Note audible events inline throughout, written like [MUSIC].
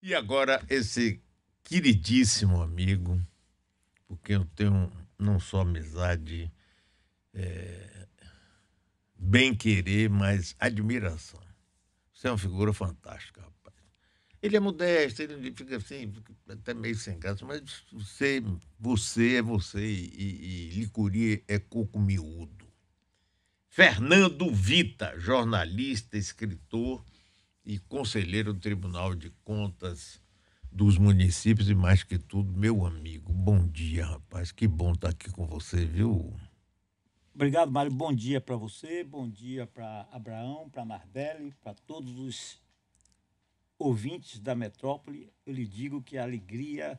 E agora esse queridíssimo amigo, porque eu tenho não só amizade, é, bem querer, mas admiração. Você é uma figura fantástica, rapaz. Ele é modesto, ele fica assim, até meio sem graça, mas você, você é você e, e Licuri é coco miúdo. Fernando Vita, jornalista, escritor e conselheiro do Tribunal de Contas dos municípios e mais que tudo, meu amigo. Bom dia, rapaz. Que bom estar aqui com você, viu? Obrigado, Mário. Bom dia para você, bom dia para Abraão, para Marvele, para todos os ouvintes da metrópole. Eu lhe digo que a alegria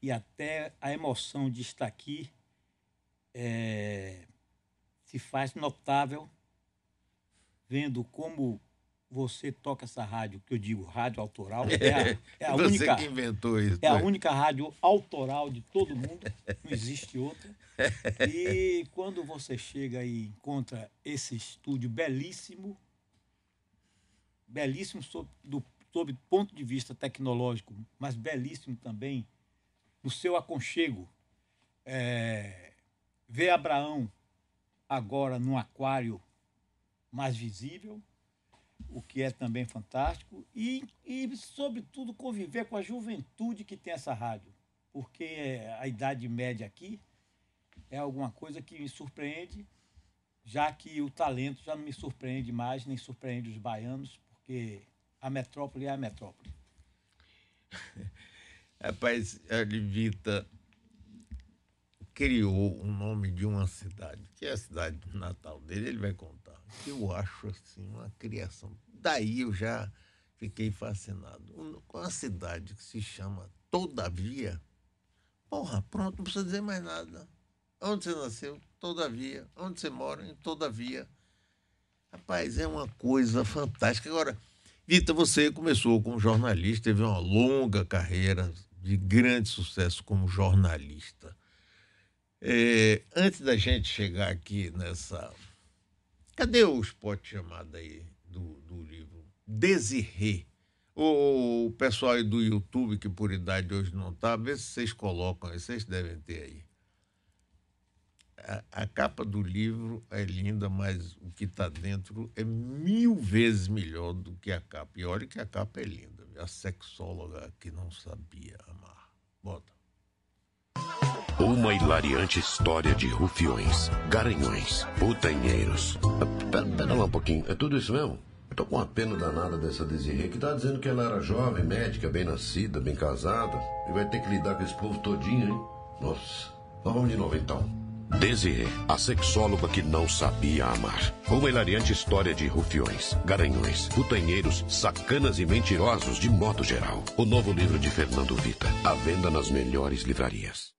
e até a emoção de estar aqui é, se faz notável, vendo como você toca essa rádio, que eu digo rádio autoral, [LAUGHS] é a, é a única. que inventou isso. É a né? única rádio autoral de todo mundo, não existe outra. [LAUGHS] E quando você chega e encontra esse estúdio belíssimo, belíssimo sob, do sob ponto de vista tecnológico, mas belíssimo também no seu aconchego. É, ver Abraão agora num aquário mais visível, o que é também fantástico, e, e, sobretudo, conviver com a juventude que tem essa rádio, porque a idade média aqui é alguma coisa que me surpreende, já que o talento já não me surpreende mais, nem surpreende os baianos, porque a metrópole é a metrópole. [LAUGHS] Rapaz, a Livita criou o nome de uma cidade, que é a cidade natal dele, ele vai contar eu acho assim uma criação. Daí eu já fiquei fascinado. Com a cidade que se chama Todavia, porra, pronto, não precisa dizer mais nada. Onde você nasceu? Todavia. Onde você mora? Em Todavia. Rapaz, é uma coisa fantástica. Agora, Vitor, você começou como jornalista, teve uma longa carreira de grande sucesso como jornalista. É, antes da gente chegar aqui nessa Cadê o spot chamado aí do, do livro? Desirrer. O, o pessoal aí do YouTube, que por idade hoje não está, vê se vocês colocam aí, vocês devem ter aí. A, a capa do livro é linda, mas o que está dentro é mil vezes melhor do que a capa. E olha que a capa é linda. A sexóloga que não sabia amar. Bota. Uma hilariante história de rufiões, garanhões, putanheiros. Pera, pera lá um pouquinho, é tudo isso mesmo? tô com uma pena danada dessa Desirê, que tá dizendo que ela era jovem, médica, bem nascida, bem casada, e vai ter que lidar com esse povo todinho, hein? Nossa, Mas vamos de novo então. Desirê, a sexóloga que não sabia amar. Uma hilariante história de rufiões, garanhões, putanheiros, sacanas e mentirosos de modo geral. O novo livro de Fernando Vita, à venda nas melhores livrarias.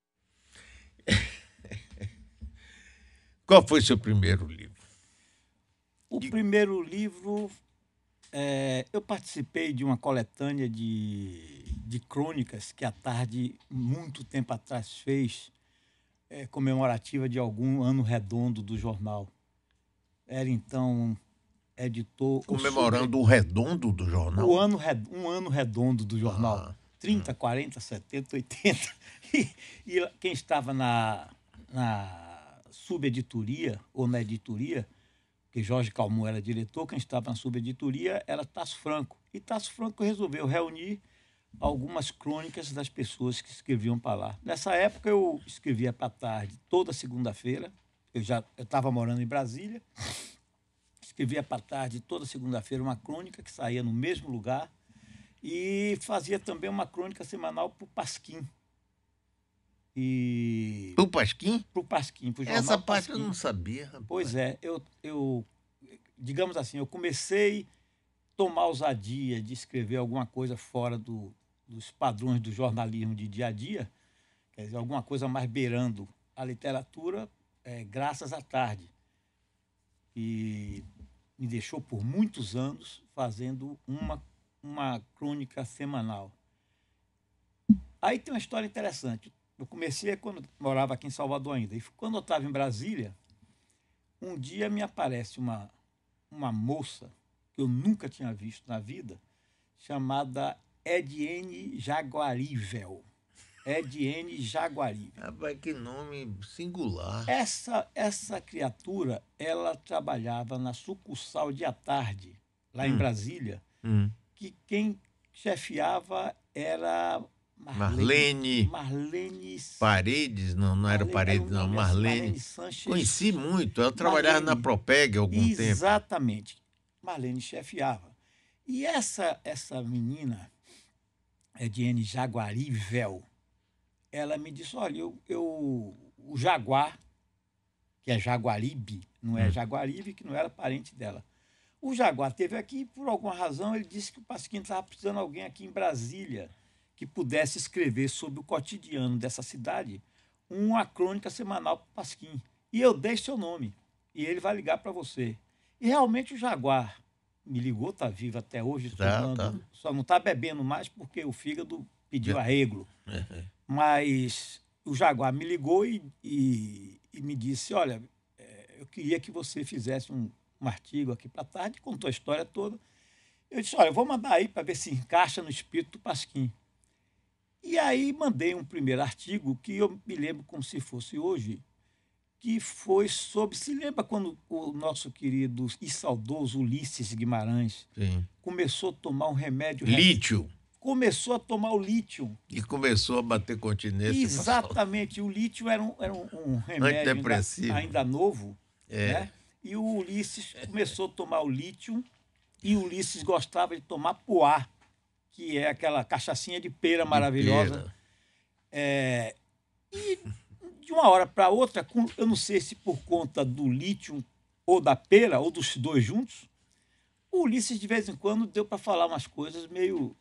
Qual foi seu primeiro livro? O primeiro livro, é, eu participei de uma coletânea de, de crônicas que a Tarde, muito tempo atrás, fez é, comemorativa de algum ano redondo do jornal. Era então editor. Comemorando o, sobre... o redondo do jornal? O ano, um ano redondo do jornal. Ah. 30, hum. 40, 70, 80. E, e quem estava na, na subeditoria ou na editoria, porque Jorge Calmon era diretor, quem estava na subeditoria era Tasso Franco. E Tasso Franco resolveu reunir algumas crônicas das pessoas que escreviam para lá. Nessa época eu escrevia para tarde toda segunda-feira. Eu já estava morando em Brasília. Escrevia para tarde toda segunda-feira uma crônica que saía no mesmo lugar e fazia também uma crônica semanal para o Pasquim, e. Pro Pasquim? Pro Pasquim, pro jornal. Essa parte Pasquim. eu não sabia, rapaz. Pois é, eu, eu. Digamos assim, eu comecei a tomar ousadia de escrever alguma coisa fora do, dos padrões do jornalismo de dia a dia, quer dizer, alguma coisa mais beirando a literatura, é, graças à tarde. E me deixou por muitos anos fazendo uma, uma crônica semanal. Aí tem uma história interessante. Eu comecei quando morava aqui em Salvador ainda. E quando eu estava em Brasília, um dia me aparece uma, uma moça que eu nunca tinha visto na vida, chamada Ediene Jaguarivel. Ediene Jaguarivel. Rapaz, que nome singular. Essa, essa criatura, ela trabalhava na sucursal de à tarde, lá hum. em Brasília, hum. que quem chefiava era Marlene, Marlene, Paredes, não, não era Paredes, não, assim, Marlene. Sanches, Conheci muito, ela trabalhava na Propeg há algum exatamente. tempo. Exatamente. Marlene chefiava. E essa essa menina, Ediane Jaguarivel, ela me disse: olha, eu, eu, o Jaguar, que é Jaguaribe, não é hum. Jaguaribe, que não era parente dela. O Jaguar teve aqui, por alguma razão, ele disse que o Pasquim estava precisando de alguém aqui em Brasília que pudesse escrever sobre o cotidiano dessa cidade uma crônica semanal para o Pasquim. E eu dei seu nome, e ele vai ligar para você. E realmente o Jaguar me ligou, está vivo até hoje, tá, tá. só não está bebendo mais porque o fígado pediu é. arreglo. É, é. Mas o Jaguar me ligou e, e, e me disse, olha, é, eu queria que você fizesse um, um artigo aqui para tarde, contou a história toda. Eu disse, olha, eu vou mandar aí para ver se encaixa no espírito do Pasquim. E aí mandei um primeiro artigo que eu me lembro como se fosse hoje, que foi sobre. Se lembra quando o nosso querido e saudoso Ulisses Guimarães Sim. começou a tomar um remédio. Lítio. Começou a tomar o lítio. E começou a bater continência. Exatamente. O lítio era um, era um, um remédio ainda, ainda, novo. É. Né? E o Ulisses começou a tomar o lítio e o Ulisses gostava de tomar poá que é aquela cachaçinha de pera maravilhosa. pera. É, e de uma hora para outra, eu não sei se por conta do lítio ou da pera, ou dos dois juntos, o Ulisses de vez em quando deu para falar umas coisas meio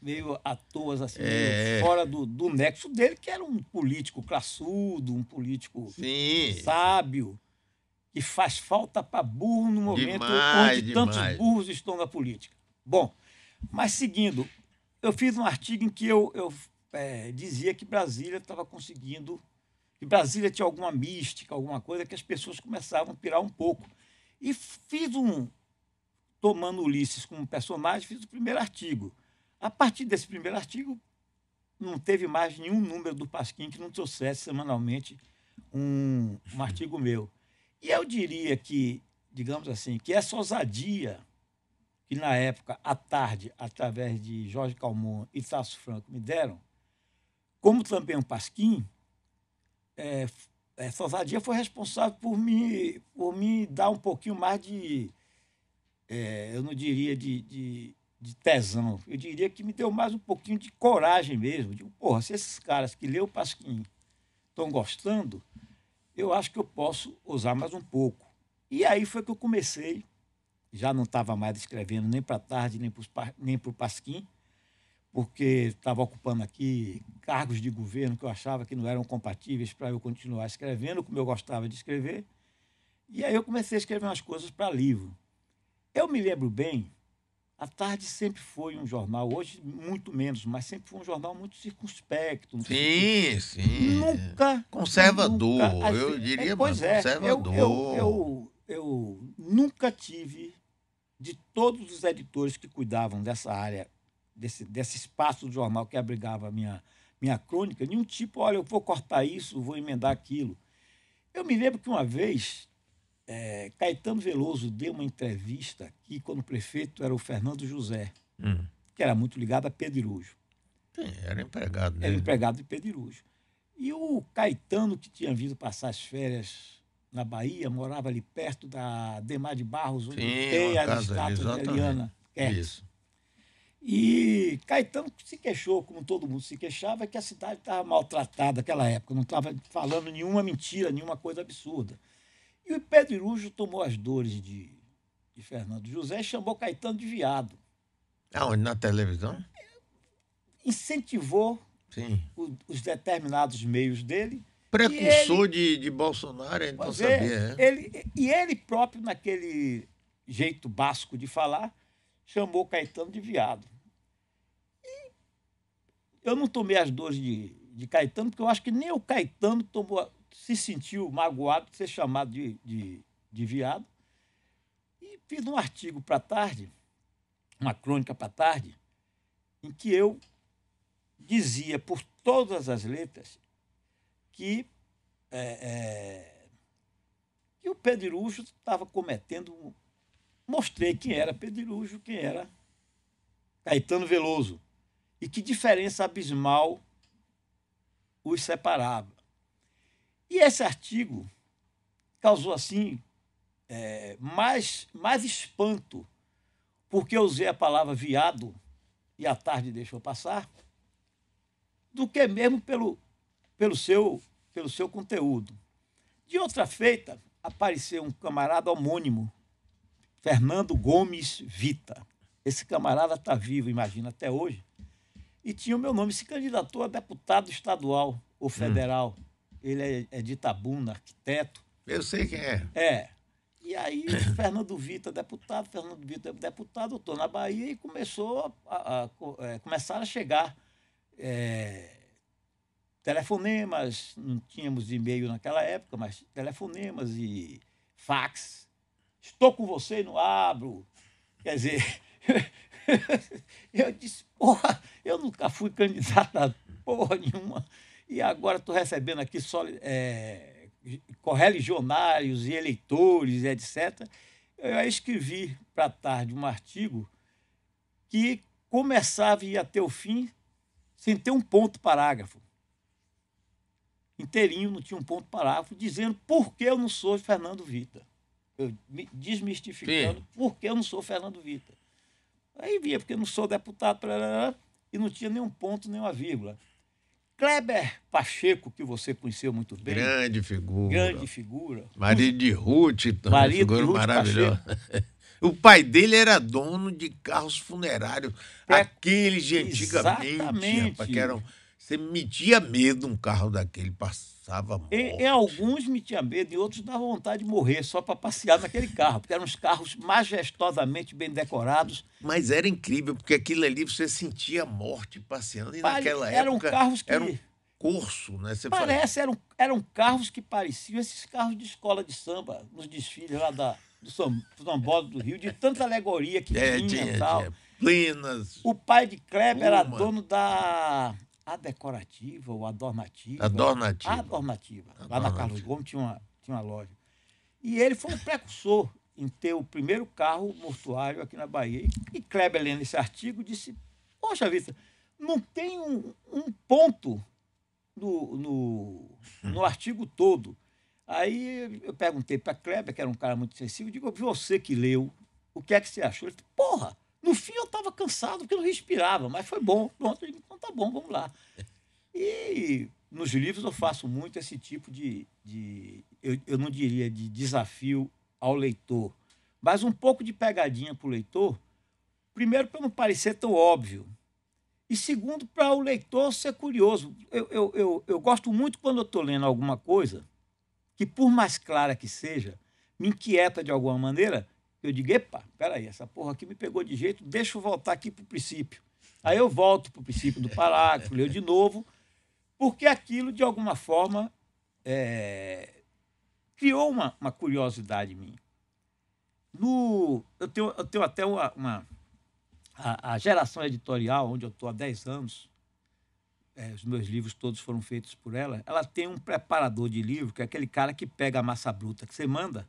meio à toa, assim, é. fora do, do nexo dele, que era um político classudo, um político Sim. sábio, que faz falta para burro no momento demais, onde demais. tantos burros estão na política. Bom, mas seguindo, eu fiz um artigo em que eu, eu é, dizia que Brasília estava conseguindo, que Brasília tinha alguma mística, alguma coisa que as pessoas começavam a pirar um pouco. E fiz um, tomando Ulisses como personagem, fiz o primeiro artigo. A partir desse primeiro artigo, não teve mais nenhum número do Pasquim que não trouxesse semanalmente um, um artigo meu. E eu diria que, digamos assim, que essa ousadia que na época, à tarde, através de Jorge Calmon e Tasso Franco, me deram, como também o Pasquim, é, essa é, ousadia foi responsável por me, por me dar um pouquinho mais de, é, eu não diria de, de, de, tesão, eu diria que me deu mais um pouquinho de coragem mesmo. de porra, se esses caras que leu o Pasquim estão gostando, eu acho que eu posso usar mais um pouco. E aí foi que eu comecei já não estava mais escrevendo nem para tarde, nem para o Pasquim, porque estava ocupando aqui cargos de governo que eu achava que não eram compatíveis para eu continuar escrevendo como eu gostava de escrever. E aí eu comecei a escrever umas coisas para livro. Eu me lembro bem, a Tarde sempre foi um jornal, hoje muito menos, mas sempre foi um jornal muito circunspecto. Muito sim, circunspecto. sim. Nunca. Conservador, nunca, assim, eu diria é, é, conservador. eu, eu, eu eu nunca tive de todos os editores que cuidavam dessa área, desse, desse espaço do jornal que abrigava a minha, minha crônica, nenhum tipo, olha, eu vou cortar isso, vou emendar aquilo. Eu me lembro que uma vez é, Caetano Veloso deu uma entrevista aqui quando o prefeito era o Fernando José, hum. que era muito ligado a Pedirujo. Sim, era empregado dele. Era empregado de Pedirujo. E o Caetano, que tinha vindo passar as férias na Bahia, morava ali perto da Demar de Barros, onde Sim, tem a estátua de Ariana. É. Isso. E Caetano se queixou, como todo mundo se queixava, que a cidade estava maltratada naquela época, não estava falando nenhuma mentira, nenhuma coisa absurda. E o Pedro Irujo tomou as dores de, de Fernando José e chamou Caetano de viado. Aonde? Na televisão? Incentivou os determinados meios dele Precursor ele, de, de Bolsonaro, então sabia. É, ele, e ele próprio, naquele jeito basco de falar, chamou Caetano de viado. E eu não tomei as dores de, de Caetano, porque eu acho que nem o Caetano tomou, se sentiu magoado de ser chamado de, de, de viado. E fiz um artigo para tarde, uma crônica para tarde, em que eu dizia por todas as letras que, é, é, que o Pedirujo estava cometendo. Mostrei quem era Pedirujo, quem era Caetano Veloso. E que diferença abismal os separava. E esse artigo causou, assim, é, mais, mais espanto, porque eu usei a palavra viado e a tarde deixou passar, do que mesmo pelo, pelo seu, pelo seu conteúdo. De outra feita, apareceu um camarada homônimo, Fernando Gomes Vita. Esse camarada está vivo, imagina, até hoje. E tinha o meu nome, se candidatou a deputado estadual ou hum. federal. Hum. Ele é, é de Itabuna, arquiteto. Eu sei quem é. É. E aí, [COUGHS] Fernando Vita, deputado, Fernando Vita, é deputado, eu estou na Bahia e começou a, a, a é, começaram a chegar é, telefonemas, não tínhamos e-mail naquela época, mas telefonemas e fax. Estou com você não abro. Quer dizer, [LAUGHS] eu disse, porra, eu nunca fui candidato a porra nenhuma. E agora estou recebendo aqui só é, correligionários e eleitores, etc. Eu escrevi para tarde um artigo que começava e ia até o fim sem ter um ponto parágrafo inteirinho, não tinha um ponto parágrafo, dizendo por que eu não sou Fernando Vita. Eu desmistificando Sim. por que eu não sou Fernando Vita. Aí via, porque eu não sou deputado, e não tinha nenhum ponto, nenhuma vírgula. Kleber Pacheco, que você conheceu muito bem. Grande figura. Grande figura. Marido de Ruth, então, marido figura de Ruth maravilhosa. [LAUGHS] o pai dele era dono de carros funerários, é, aqueles de antigamente, rapaz, que eram você metia medo um carro daquele, passava morte. Em, em alguns metia medo, em outros dava vontade de morrer só para passear naquele carro, porque eram uns carros majestosamente bem decorados. Mas era incrível, porque aquilo ali você sentia a morte passeando, e Pare... naquela época... Eram carros que... um curso, né? Você Parece, eram, eram carros que pareciam esses carros de escola de samba, nos desfiles lá da, do Sambódromo do Rio, de tanta alegoria que é, tinha, tinha, tal. Tinha. Plenas. O pai de Kleber Uma. era dono da a decorativa ou adornativa. Adornativa. Adornativa. adornativa. Lá na Carlos Gomes tinha uma, tinha uma loja. E ele foi um precursor em ter o primeiro carro mortuário aqui na Bahia. E, e Kleber lendo esse artigo disse, poxa vida, não tem um, um ponto no, no, no hum. artigo todo. Aí eu perguntei para Kleber, que era um cara muito sensível, digo, você que leu, o que é que você achou? Ele disse, porra, no fim eu estava cansado porque não respirava, mas foi bom. Pronto, então tá bom, vamos lá. E nos livros eu faço muito esse tipo de, de eu, eu não diria de desafio ao leitor, mas um pouco de pegadinha para o leitor, primeiro para não parecer tão óbvio, e segundo para o leitor ser curioso. Eu, eu, eu, eu gosto muito quando eu estou lendo alguma coisa que, por mais clara que seja, me inquieta de alguma maneira, eu digo, epa, peraí, essa porra aqui me pegou de jeito, deixa eu voltar aqui para o princípio. Aí eu volto para o princípio do parágrafo, leio de novo, porque aquilo, de alguma forma, é, criou uma, uma, curiosidade mim No, eu, tenho, eu tenho até uma. uma a, a, geração editorial, onde eu estou há 10 anos, é, os meus livros todos foram feitos por ela, ela tem um preparador de livro, que é aquele cara que pega a massa bruta que você manda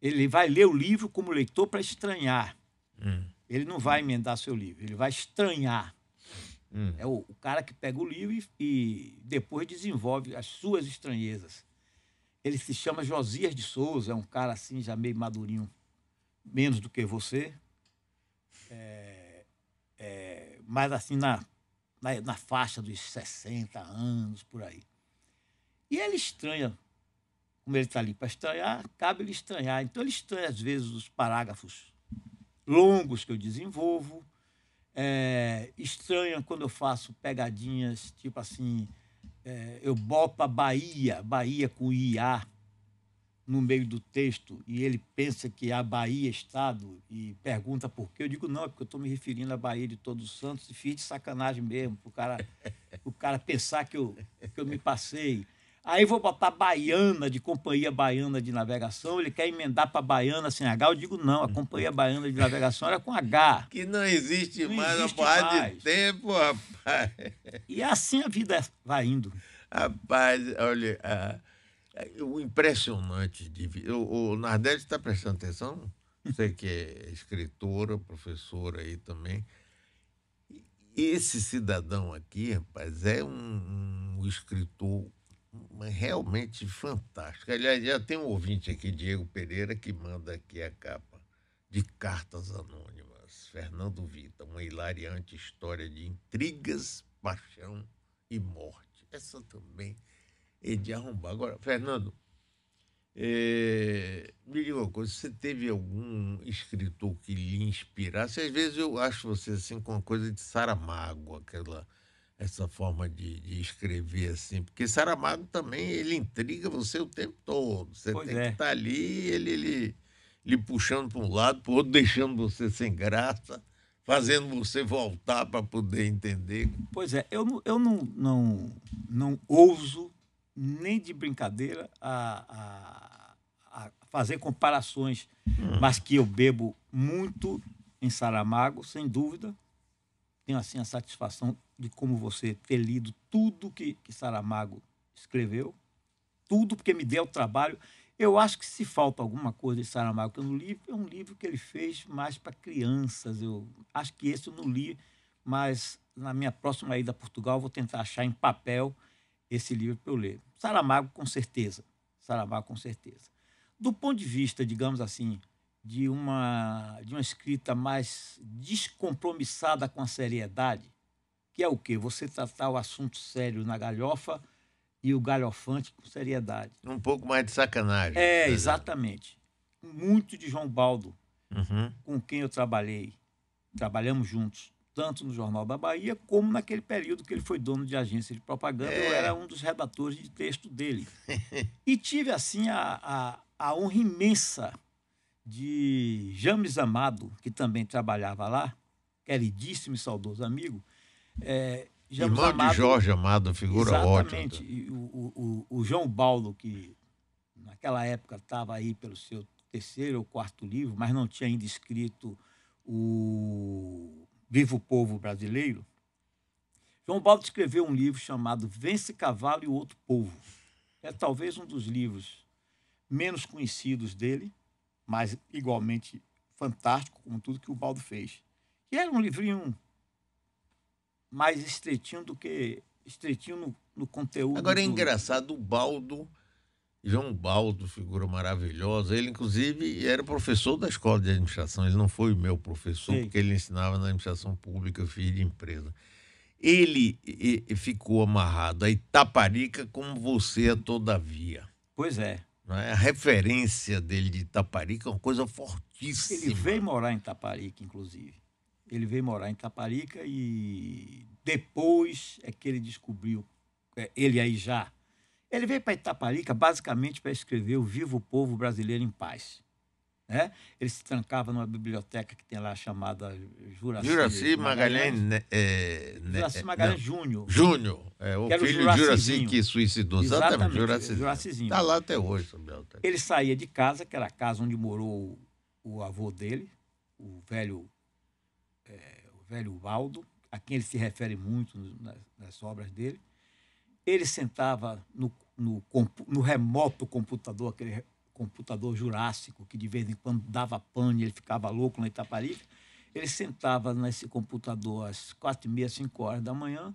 ele vai ler o livro como leitor para estranhar. Hum. Ele não vai emendar seu livro, ele vai estranhar. Hum. É o, o, cara que pega o livro e, e, depois desenvolve as suas estranhezas. Ele se chama Josias de Souza, é um cara assim, já meio madurinho, menos do que você. É, é, mas assim, na, na, na faixa dos 60 anos, por aí. E ele estranha como ele está ali para estranhar, cabe ele estranhar. Então, ele estranha, às vezes, os parágrafos longos que eu desenvolvo, é, estranha quando eu faço pegadinhas, tipo assim, é, eu bopo a Bahia, Bahia com IA no meio do texto, e ele pensa que é a Bahia é Estado e pergunta por quê. Eu digo, não, é porque eu estou me referindo à Bahia de Todos os Santos e fiz de sacanagem mesmo, para o cara, cara pensar que eu, que eu me passei. Aí vou botar baiana, de Companhia Baiana de Navegação, ele quer emendar para baiana sem H. Eu digo, não, a Companhia uhum. Baiana de Navegação era com H. [LAUGHS] Que não existe não mais, existe rapaz, mais. de tempo, rapaz. E assim a vida vai indo. Rapaz, olha, ah, o impressionante de vida. O, o está tá prestando atenção? Você que é escritora, professora aí também esse cidadão aqui, rapaz, é um, um, escritor realmente fantástica. Aliás, já tem um ouvinte aqui, Diego Pereira, que manda aqui a capa de Cartas Anônimas. Fernando Vita, uma hilariante história de intrigas, paixão e morte. Essa também é de arrombar. Agora, Fernando, é, me diga uma coisa, você teve algum escritor que lhe inspirasse? Às vezes eu acho você assim com uma coisa de Saramago, aquela essa forma de, de, escrever assim, porque Saramago também ele intriga você o tempo todo. Você pois tem é. que estar tá ali, ele, ele puxando para um lado, para o outro, deixando você sem graça, fazendo você voltar para poder entender. Pois é, eu, eu não, não, não ouso nem de brincadeira a, a, a fazer comparações, hum. mas que eu bebo muito em Saramago, sem dúvida tenho assim a satisfação de como você ter lido tudo que, que Saramago escreveu, tudo porque me deu trabalho. Eu acho que se falta alguma coisa de Saramago, que eu não li, é um livro que ele fez mais para crianças. Eu acho que esse eu não li, mas na minha próxima ida a Portugal vou tentar achar em papel esse livro para eu ler. Saramago, com certeza. Saramago, com certeza. Do ponto de vista, digamos assim, de uma, de uma escrita mais descompromissada com a seriedade, que é o quê? Você tratar o assunto sério na galhofa e o galhofante com seriedade. Um pouco mais de sacanagem. É, exatamente. Muito de João Baldo, uhum. com quem eu trabalhei. Trabalhamos juntos, tanto no Jornal da Bahia, como naquele período que ele foi dono de agência de propaganda. É. Eu era um dos redatores de texto dele. [LAUGHS] e tive, assim, a, a, a honra imensa de James Amado, que também trabalhava lá, queridíssimo é e saudoso amigo. É, Irmão Amado, de Jorge Amado, figura exatamente, ótima. Exatamente. O, o, o João Paulo que naquela época estava aí pelo seu terceiro ou quarto livro, mas não tinha ainda escrito o Vivo Povo Brasileiro, João Baldo escreveu um livro chamado Vence Cavalo e Outro Povo. É talvez um dos livros menos conhecidos dele, mas igualmente fantástico, como tudo que o Baldo fez. E era um livrinho mais estreitinho do que estreitinho no, no conteúdo. Agora é do... engraçado, o Baldo, João Baldo, figura maravilhosa, ele inclusive era professor da escola de administração, ele não foi o meu professor, Sim. porque ele ensinava na administração pública, filho de empresa. Ele e, e ficou amarrado a Itaparica como você é todavia. Pois é é A referência dele de Itaparica é uma coisa fortíssima. Ele veio morar em Itaparica, inclusive. Ele veio morar em Itaparica e depois é que ele descobriu, é, ele aí já. Ele veio para Itaparica basicamente para escrever o Vivo Povo Brasileiro em Paz. Né? Ele se trancava numa biblioteca que tem lá chamada Juraci, Juraci Magalhães, Magalhães né? é, né? Juraci é, Magalhães Júnior. Júnior, é, o filho de Juraci que suicidou. Exatamente, Exatamente Juracizinho. Está lá até hoje. Tá? Ele saía de casa, que era a casa onde morou o avô dele, o velho, é, o velho Valdo, a quem ele se refere muito nas, nas obras dele. Ele sentava no no, no remoto computador, aquele computador jurássico, que de vez em quando dava pane, ele ficava louco na Itaparica. Ele sentava nesse computador às quatro e meia, cinco horas da manhã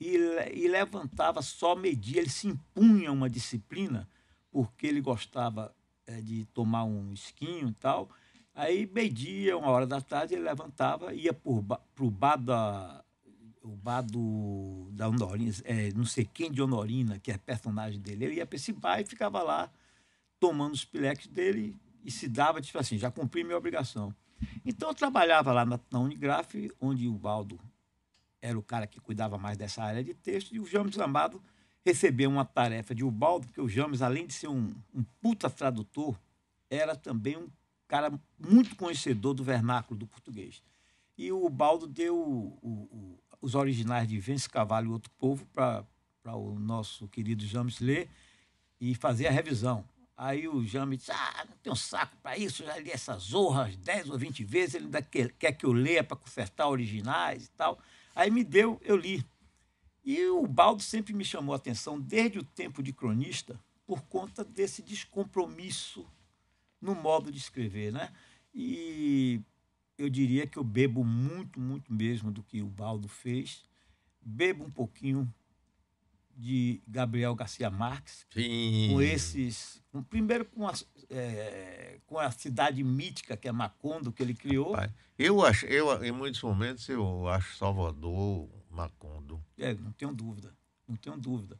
e, e levantava só meio dia Ele se impunha uma disciplina, porque ele gostava é, de tomar um esquinho e tal. Aí, meio-dia, uma hora da tarde, ele levantava, ia para o bar da, o bar do, da Honorina, é, não sei quem de Honorina, que é personagem dele, ele ia para esse bar e ficava lá tomando os pileques dele e se dava, tipo assim, já cumpri minha obrigação. Então eu trabalhava lá na, na Unigraf, onde o Baldo era o cara que cuidava mais dessa área de texto, e o James Lambado recebeu uma tarefa de Ubaldo, porque o James, além de ser um, um puta tradutor, era também um cara muito conhecedor do vernáculo do português. E o Ubaldo deu o, o, os originais de Vence Cavalo e Outro Povo para o nosso querido James ler e fazer a revisão. Aí o Jame disse: Ah, não tem um saco para isso, eu já li essas zorras 10 ou 20 vezes, ele ainda quer, quer que eu leia para consertar originais e tal. Aí me deu, eu li. E o Baldo sempre me chamou a atenção, desde o tempo de cronista, por conta desse descompromisso no modo de escrever. Né? E eu diria que eu bebo muito, muito mesmo do que o Baldo fez. Bebo um pouquinho de Gabriel Garcia Marques, Sim. com esses, com, primeiro com a, é, com a cidade mítica que é Macondo que ele criou. eu acho, eu em muitos momentos eu acho Salvador Macondo. É, não tenho dúvida, não tenho dúvida.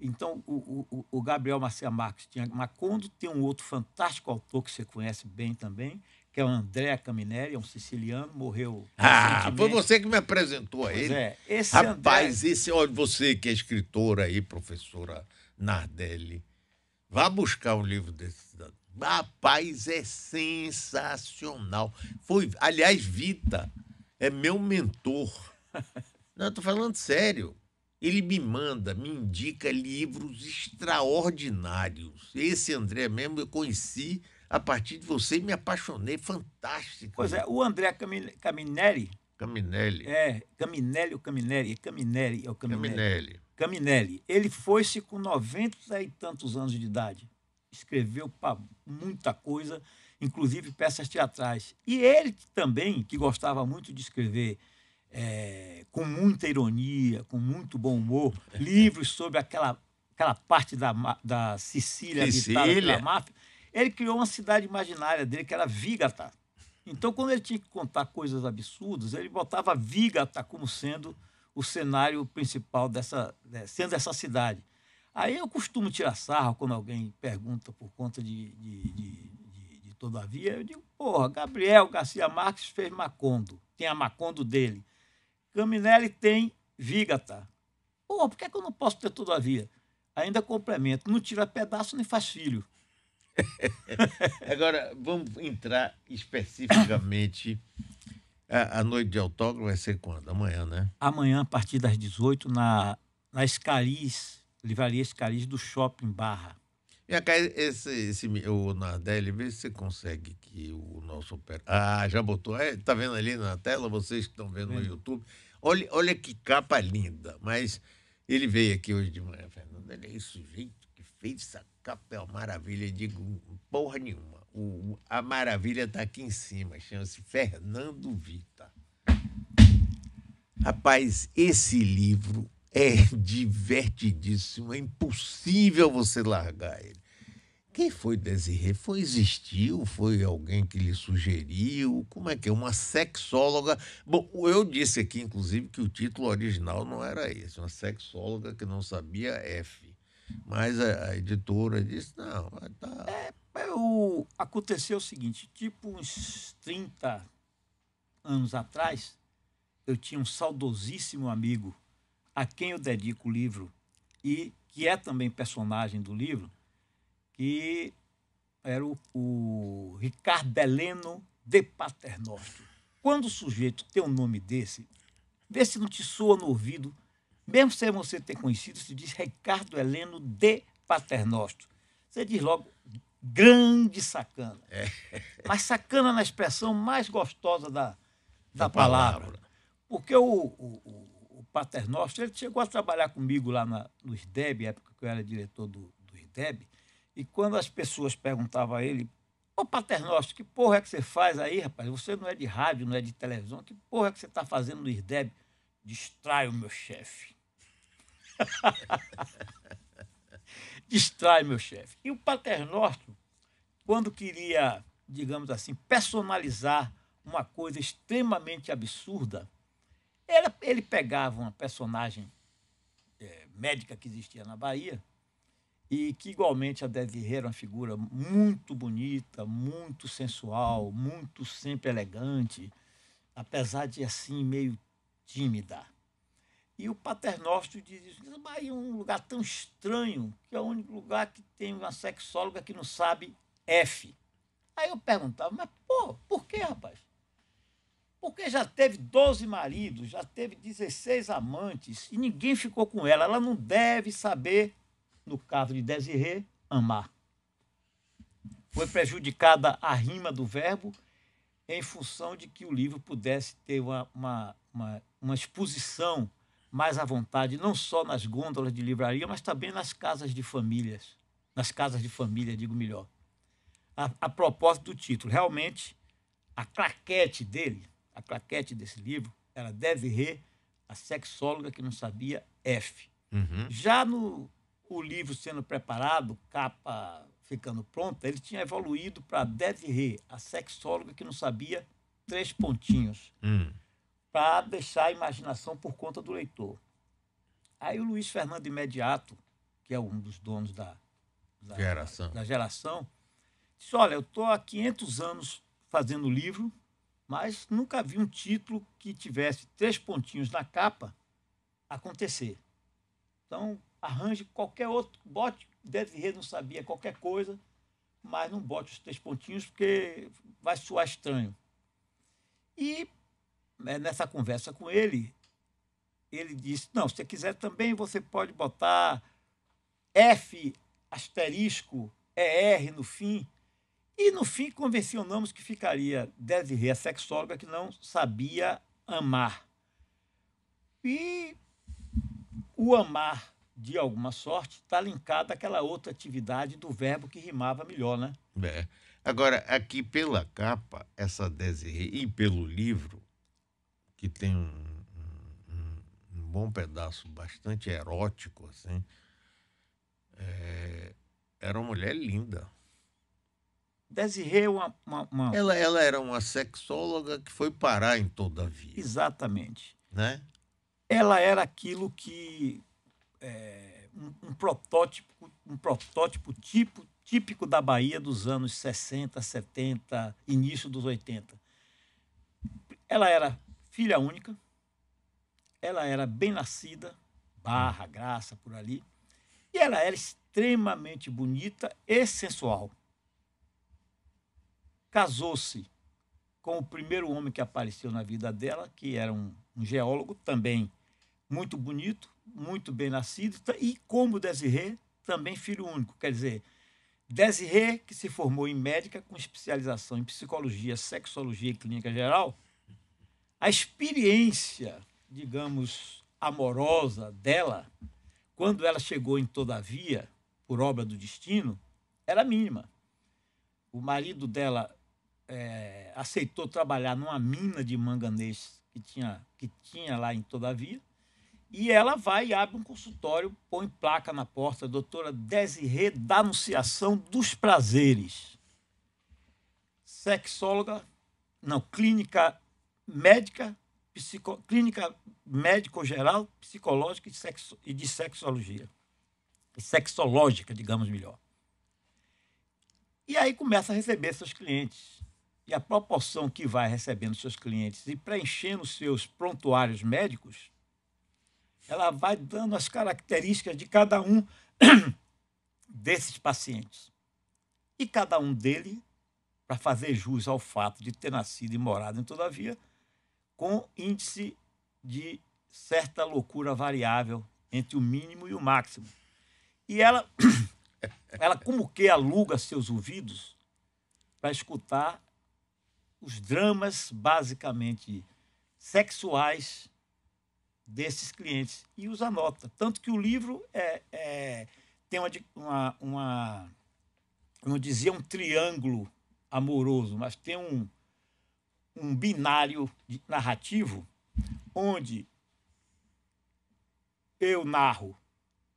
Então o, o, o Gabriel Garcia Marques tinha Macondo, tem um outro fantástico autor que você conhece bem também, que é o André Caminelli, é um siciliano, morreu. Ah, foi você que me apresentou a ele. É, esse Rapaz, André... esse, olha, você que é escritora aí, professora Nardelli, vá buscar um livro desse cidadão. Rapaz, é sensacional. Foi, aliás, Vita é meu mentor. [LAUGHS] Não, eu tô falando sério. Ele me manda, me indica livros extraordinários. Esse André mesmo eu conheci a partir de você me apaixonei, fantástico. Pois é, o André Caminelli. Caminelli. É, Caminelli ou Caminelli? É Caminelli, é o Caminelli. Caminelli. Caminelli. Ele foi-se com 90 e tantos anos de idade. Escreveu para muita coisa, inclusive peças teatrais. E ele também, que gostava muito de escrever é, com muita ironia, com muito bom humor, [LAUGHS] livros sobre aquela, aquela parte da, da Sicília, Sicília. da máfia ele criou uma cidade imaginária dele, que era Vigata. Então, quando ele tinha que contar coisas absurdas, ele botava Vigata como sendo o cenário principal dessa, né, sendo essa cidade. Aí eu costumo tirar sarro quando alguém pergunta por conta de, de, de, de, de todavia. Eu digo, porra, Gabriel Garcia Marques fez Macondo, tem a Macondo dele. Caminelli tem Vigata. Porra, por que, é que eu não posso ter todavia? Ainda complemento, não tira pedaço nem faz filho. [LAUGHS] Agora, vamos entrar especificamente. A, a, noite de autógrafo vai ser quando? Amanhã, né? Amanhã, a partir das 18, na, na Escariz, Livraria Escariz do Shopping Barra. E cá, esse, esse, o Nardelli, vê se você consegue que o nosso opera. Ah, já botou. É, tá vendo ali na tela? Vocês que estão vendo é. no YouTube. Olha, olha que capa linda. Mas ele veio aqui hoje de manhã, Fernando. Ele é esse jeito fez essa capa é uma maravilha. digo, porra nenhuma. O, a maravilha está aqui em cima, chama-se Fernando Vita. Rapaz, esse livro é divertidíssimo, é impossível você largar ele. Quem foi Desirê? Foi existiu? Foi alguém que lhe sugeriu? Como é que é? Uma sexóloga. Bom, eu disse aqui, inclusive, que o título original não era esse. Uma sexóloga que não sabia F. Mas a, editora disse, não, vai tá... é, é Aconteceu o seguinte, tipo uns 30 anos atrás, eu tinha um saudosíssimo amigo a quem eu dedico o livro e que é também personagem do livro, que era o, o Ricardo Beleno de Paternostro. Quando o sujeito tem um nome desse, vê se não te soa no ouvido mesmo sem você ter conhecido, se diz Ricardo Heleno de Paternostro. Você diz logo, grande sacana. É. [LAUGHS] Mas sacana na é expressão mais gostosa da, da, palavra. palavra. Porque o, o, o, Paternostro, ele chegou a trabalhar comigo lá na, no IDeb, época que eu era diretor do, do IDeb, e quando as pessoas perguntavam a ele, ô Paternostro, que porra é que você faz aí, rapaz? Você não é de rádio, não é de televisão, que porra é que você está fazendo no IDeb? Distrai o meu chefe. [LAUGHS] Distrai meu chefe. E o paternostro, quando queria, digamos assim, personalizar uma coisa extremamente absurda, ele, ele pegava uma personagem é, médica que existia na Bahia e que igualmente a Desi era uma figura muito bonita, muito sensual, muito sempre elegante, apesar de assim meio tímida. E o paternóstico diz isso. aí é um lugar tão estranho que é o único lugar que tem uma sexóloga que não sabe F. Aí eu perguntava, mas pô, por que, rapaz? Porque já teve 12 maridos, já teve 16 amantes e ninguém ficou com ela. Ela não deve saber, no caso de Desirê, amar. Foi prejudicada a rima do verbo em função de que o livro pudesse ter uma, uma, uma, uma exposição mais à vontade, não só nas gôndolas de livraria, mas também nas casas de famílias. Nas casas de família, digo melhor. A, a propósito do título, realmente, a claquete dele, a claquete desse livro, era Deve Re, a sexóloga que não sabia F. Uhum. Já no o livro sendo preparado, capa ficando pronta, ele tinha evoluído para Deve Re, a sexóloga que não sabia três pontinhos. Uhum para deixar a imaginação por conta do leitor. Aí o Luiz Fernando Imediato, que é um dos donos da, da geração. Da, da geração, disse: Olha, eu estou há 500 anos fazendo livro, mas nunca vi um título que tivesse três pontinhos na capa acontecer. Então, arranje qualquer outro, bote, deve rede não sabia, qualquer coisa, mas não bote os três pontinhos, porque vai soar estranho. E né, nessa conversa com ele, ele disse: não, se você quiser também, você pode botar F asterisco ER no fim. E no fim convencionamos que ficaria Desirê, a sexóloga que não sabia amar. E o amar, de alguma sorte, está linkado àquela outra atividade do verbo que rimava melhor, né? É. Agora, aqui pela capa, essa Desirê, e pelo livro, que tem um, um, um bom pedaço bastante erótico, assim, é, era uma mulher linda. Desirê é uma, uma, uma... Ela, ela era uma sexóloga que foi parar em toda a vida Exatamente. Né? Ela era aquilo que... É, um, um, protótipo, um protótipo tipo, típico da Bahia dos anos 60, 70, início dos 80. Ela era filha única. Ela era bem nascida, barra, graça, por ali. E ela era extremamente bonita e sensual. Casou-se com o primeiro homem que apareceu na vida dela, que era um, um geólogo também muito bonito, muito bem nascido, e como Desirê, também filho único. Quer dizer, Desirê, que se formou em médica com especialização em psicologia, sexologia e clínica geral, a experiência, digamos, amorosa dela, quando ela chegou em Todavia, por obra do destino, era mínima. O marido dela é, aceitou trabalhar numa mina de manganês que tinha, que tinha lá em Todavia. E ela vai e abre um consultório, põe placa na porta, doutora Desirê da Anunciação dos Prazeres. Sexóloga, não, clínica médica, psico, clínica médico-geral, psicológica e, sexo, e de sexologia. E sexológica, digamos melhor. E aí começa a receber seus clientes. E a proporção que vai recebendo seus clientes e preenchendo seus prontuários médicos, ela vai dando as características de cada um [COUGHS] desses pacientes. E cada um dele, para fazer jus ao fato de ter nascido e morado em Todavia, com índice de certa loucura variável entre o mínimo e o máximo. E ela, [COUGHS] ela como que aluga seus ouvidos para escutar os dramas basicamente sexuais desses clientes e os anota. Tanto que o livro é, é tem uma, uma, uma, não dizia um triângulo amoroso, mas tem um, um binário narrativo onde eu narro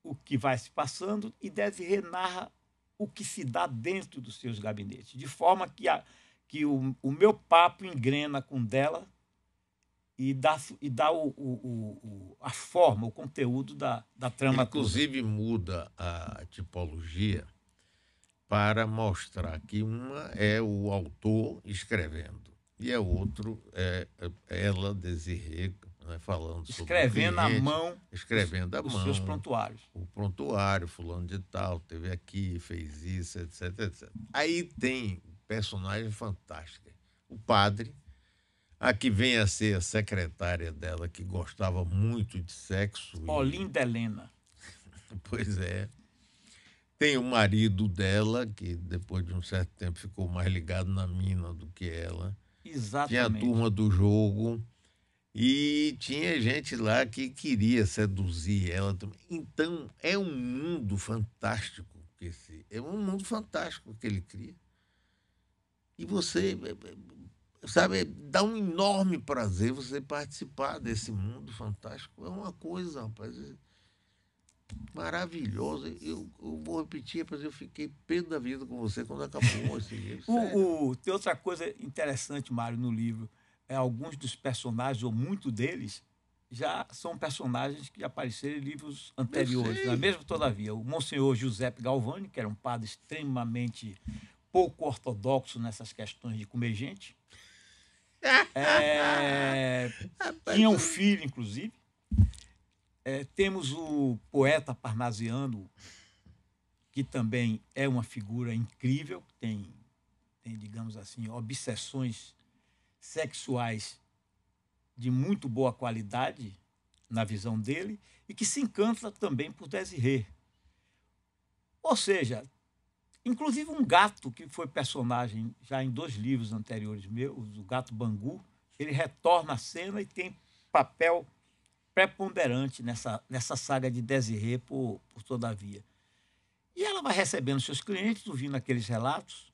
o que vai se passando e deve narra o que se dá dentro dos seus gabinetes, de forma que, a, que o, o meu papo engrena com dela e dá, e dá o, o, o a forma, o conteúdo da, da trama. Inclusive toda. muda a tipologia para mostrar que uma é o autor escrevendo e é outro, é, é ela, Desirê, né, falando escrevendo sobre. Escrevendo à mão. Escrevendo à mão. Os seus prontuários. O prontuário, fulano de tal, teve aqui, fez isso, etc, etc. Aí tem personagem fantástica. O padre, a que vem a ser a secretária dela, que gostava muito de sexo. Olinda e... Helena. [LAUGHS] pois é. Tem o marido dela, que depois de um certo tempo ficou mais ligado na mina do que ela. Exatamente. Tinha a turma do jogo. E tinha gente lá que queria seduzir ela também. Então, é um mundo fantástico que esse, é um mundo fantástico que ele cria. E você, é, é, sabe, dá um enorme prazer você participar desse mundo fantástico. É uma coisa, rapaz maravilhoso. Eu, eu vou repetir, mas eu fiquei pena da vida com você quando acabou [LAUGHS] esse livro. o, o, tem outra coisa interessante, Mário, no livro. É, alguns dos personagens, ou muito deles, já são personagens que apareceram em livros anteriores. Não é mesmo, todavia? O Monsenhor Giuseppe Galvani, que era um padre extremamente pouco ortodoxo nessas questões de comer gente. [LAUGHS] É, tinha um filho, inclusive, é, temos o poeta parnasiano, que também é uma figura incrível, tem, tem digamos assim, obsessões sexuais de muito boa qualidade na visão dele e que se encanta também por Desirê. Ou seja, inclusive um gato que foi personagem já em dois livros anteriores meus, o gato Bangu, ele retorna à cena e tem papel preponderante nessa, nessa saga de Desirê por, por Todavia. E ela vai recebendo seus clientes, ouvindo aqueles relatos.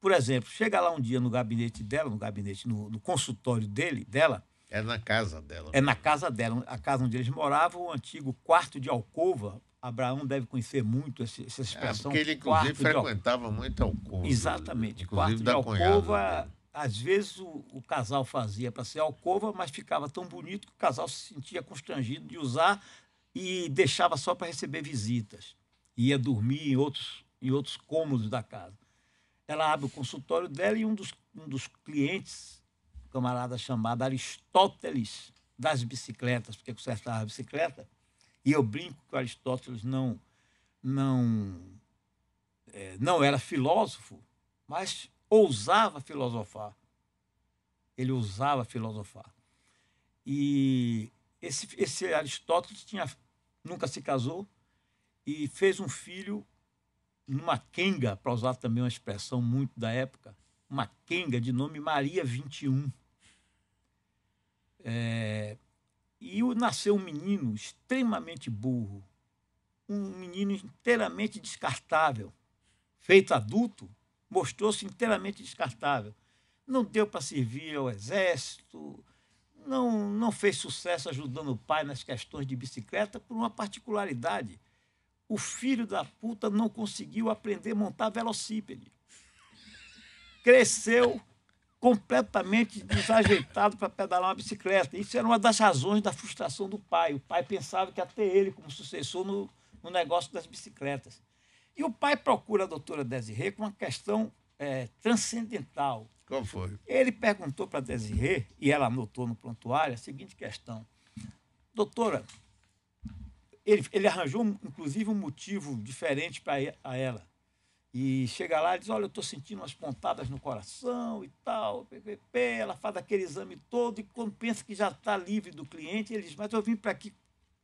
Por exemplo, chega lá um dia no gabinete dela, no gabinete, no, no consultório dele, dela. É na casa dela. É na casa dela, a casa onde eles moravam, o antigo quarto de alcova. Abraão deve conhecer muito essa, é, expressão. É, porque ele, inclusive, frequentava muito a alcova. Exatamente. Inclusive, quarto da de alcova às vezes o, o casal fazia para ser alcova, mas ficava tão bonito que o casal se sentia constrangido de usar e deixava só para receber visitas. Ia dormir em outros, em outros cômodos da casa. Ela abre o consultório dela e um dos, um dos clientes, um camarada chamado Aristóteles das bicicletas, porque consertava a bicicleta, e eu brinco que o Aristóteles não, não, é, não era filósofo, mas ousava filosofar. Ele ousava filosofar. E esse, esse Aristóteles tinha, nunca se casou e fez um filho numa quenga, para usar também uma expressão muito da época, uma quenga de nome Maria 21. É, e nasceu um menino extremamente burro, um menino inteiramente descartável. Feito adulto, mostrou-se inteiramente descartável. Não deu para servir ao exército, não, não fez sucesso ajudando o pai nas questões de bicicleta por uma particularidade. O filho da puta não conseguiu aprender a montar velocípede. Cresceu completamente desajeitado para pedalar uma bicicleta. Isso era uma das razões da frustração do pai. O pai pensava que até ele como sucessor no, no negócio das bicicletas. E o pai procura a doutora Desirê com uma questão é, transcendental. Qual foi? Ele perguntou para Desirê, e ela anotou no prontuário, a seguinte questão. Doutora, ele, ele arranjou, inclusive, um motivo diferente para ela. E chega lá e diz, olha, eu estou sentindo umas pontadas no coração e tal, ela faz aquele exame todo e quando pensa que já está livre do cliente, ele diz, mas eu vim para aqui,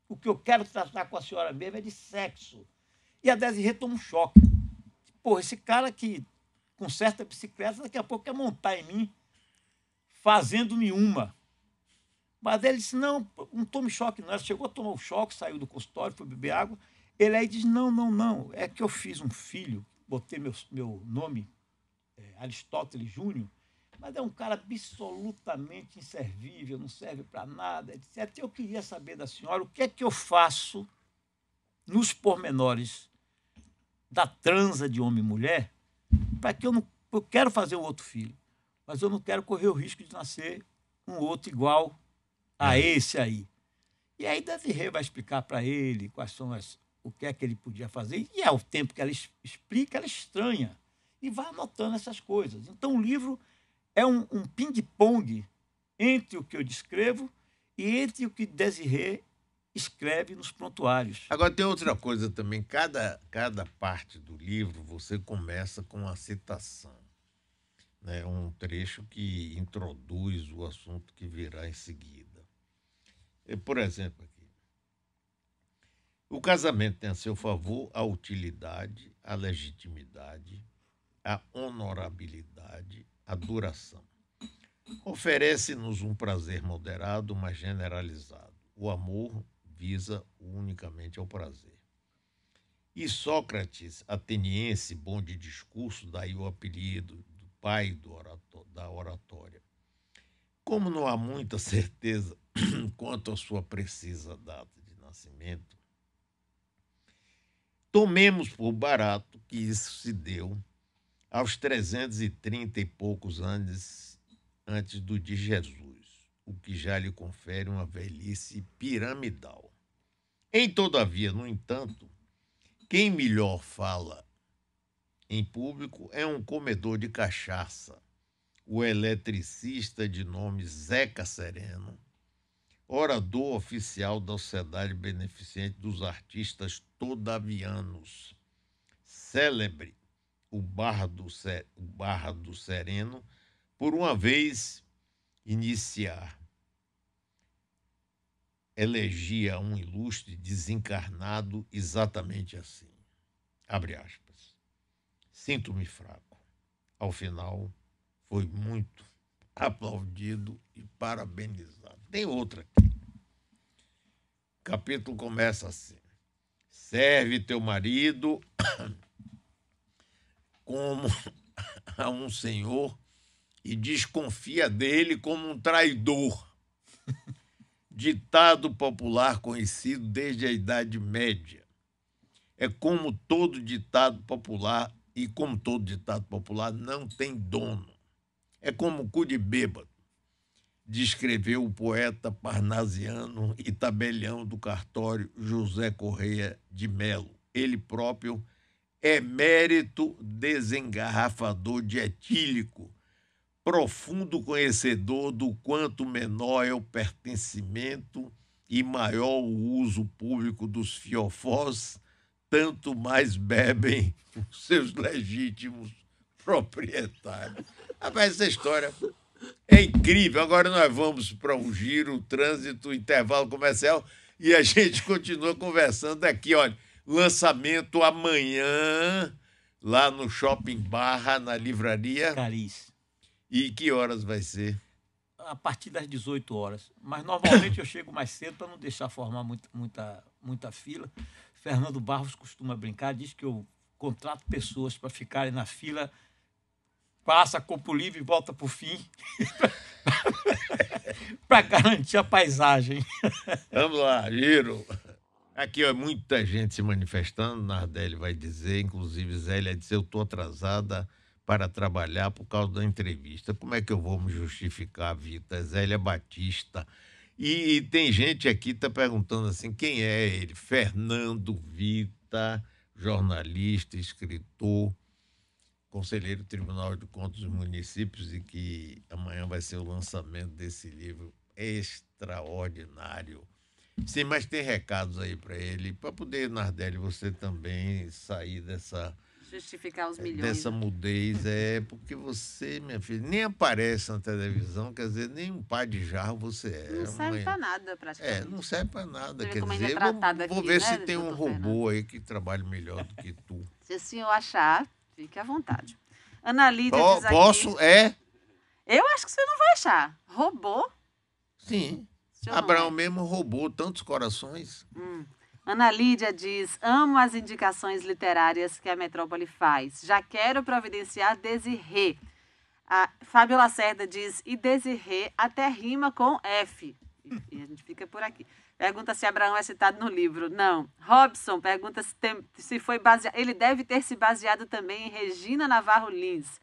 o que eu quero tratar com a senhora mesmo é de sexo. E a Desirê toma um choque. Pô, esse cara que conserta a bicicleta, daqui a pouco quer montar em mim, fazendo-me uma. Mas ele disse: não, não tome choque, não. Ela chegou a tomar o choque, saiu do consultório, foi beber água. Ele aí diz: não, não, não, é que eu fiz um filho, botei meu, meu nome, é, Aristóteles Júnior, mas é um cara absolutamente inservível, não serve para nada, etc. Eu queria saber da senhora o que é que eu faço nos pormenores da transa de homem e mulher, para que eu não. Eu quero fazer um outro filho, mas eu não quero correr o risco de nascer um outro igual a é. esse aí. E aí Desirê vai explicar para ele quais são as, o que é que ele podia fazer. E ao é tempo que ela explica, ela estranha e vai anotando essas coisas. Então o livro é um, um ping-pong entre o que eu descrevo e entre o que Desirê escreve nos prontuários. Agora tem outra coisa também, cada, cada parte do livro você começa com uma citação, né? um trecho que introduz o assunto que virá em seguida. Por exemplo, aqui. O casamento tem a seu favor a utilidade, a legitimidade, a honorabilidade, a duração. Oferece-nos um prazer moderado, mas generalizado. O amor, visa unicamente ao prazer. E Sócrates, ateniense, bom de discurso, daí o apelido do pai do da oratória. Como não há muita certeza [COUGHS] quanto à sua precisa data de nascimento, tomemos por barato que isso se deu aos 330 e poucos anos antes do de Jesus, o que já lhe confere uma velhice piramidal. Em todavia, no entanto, quem melhor fala em público é um comedor de cachaça, o eletricista de nome Zeca Sereno, orador oficial da Sociedade Beneficente dos Artistas Todavianos, célebre o bardo, o bardo Sereno, por uma vez iniciar elegia um ilustre desencarnado exatamente assim. Abre aspas. Sinto-me fraco. Ao final, foi muito aplaudido e parabenizado. Tem outra aqui. O capítulo começa assim: Serve teu marido [COUGHS] como [COUGHS] a um senhor e desconfia dele como um traidor. [LAUGHS] ditado popular conhecido desde a Idade Média. É como todo ditado popular, e como todo ditado popular, não tem dono. É como o cu de bêbado, descreveu o poeta parnasiano e tabelião do cartório José Correia de Melo. Ele próprio é mérito desengarrafador de etílico profundo conhecedor do quanto menor é o pertencimento e maior o uso público dos fiofós, tanto mais bebem [LAUGHS] os seus legítimos proprietários. Rapaz, essa história é incrível. Agora nós vamos para um giro, trânsito, intervalo comercial e a [LAUGHS] gente continua conversando aqui, olha. Lançamento amanhã lá no Shopping Barra, na livraria. Cariz. E que horas vai ser? A partir das 18 horas. Mas normalmente eu chego mais cedo para não deixar formar muita, muita, muita fila. Fernando Barros costuma brincar, diz que eu contrato pessoas para ficarem na fila, passa corpo livre e volta para o fim, [LAUGHS] para garantir a paisagem. Vamos lá, giro. Aqui ó, muita gente se manifestando, Nardelli vai dizer, inclusive Zélia disse, eu estou atrasada, para trabalhar por causa da entrevista. Como é que eu vou me justificar, Vita? Zélia Batista. E, e tem gente aqui está perguntando assim: quem é ele? Fernando Vita, jornalista, escritor, conselheiro do Tribunal de Contas dos Municípios, e que amanhã vai ser o lançamento desse livro extraordinário. Sim, mas tem recados aí para ele, para poder, Nardelli, você também sair dessa justificar os milhões. Dessa né? mudez, é porque você, minha filha, nem aparece na televisão, quer dizer, nem um pai de jarro você é. Não serve uma... para nada, praticamente. É, não serve para nada. Quer dizer, é vou, vou né, ver né, se tem um robô Fernando? aí que trabalhe melhor do que tu. [LAUGHS] Se o senhor achar, fique à vontade. Ana Lídia diz aqui, Posso? É? Eu acho que você não vai achar. Robô? Sim. Abraão é? mesmo roubou tantos corações. Hum. Ana Lídia diz: amo as indicações literárias que a metrópole faz. Já quero providenciar Desirê. A Fábio Lacerda diz: e Desirê até rima com F. E a gente fica por aqui. Pergunta se Abraão é citado no livro. Não. Robson pergunta se, tem, se foi baseado. Ele deve ter se baseado também em Regina Navarro Lins.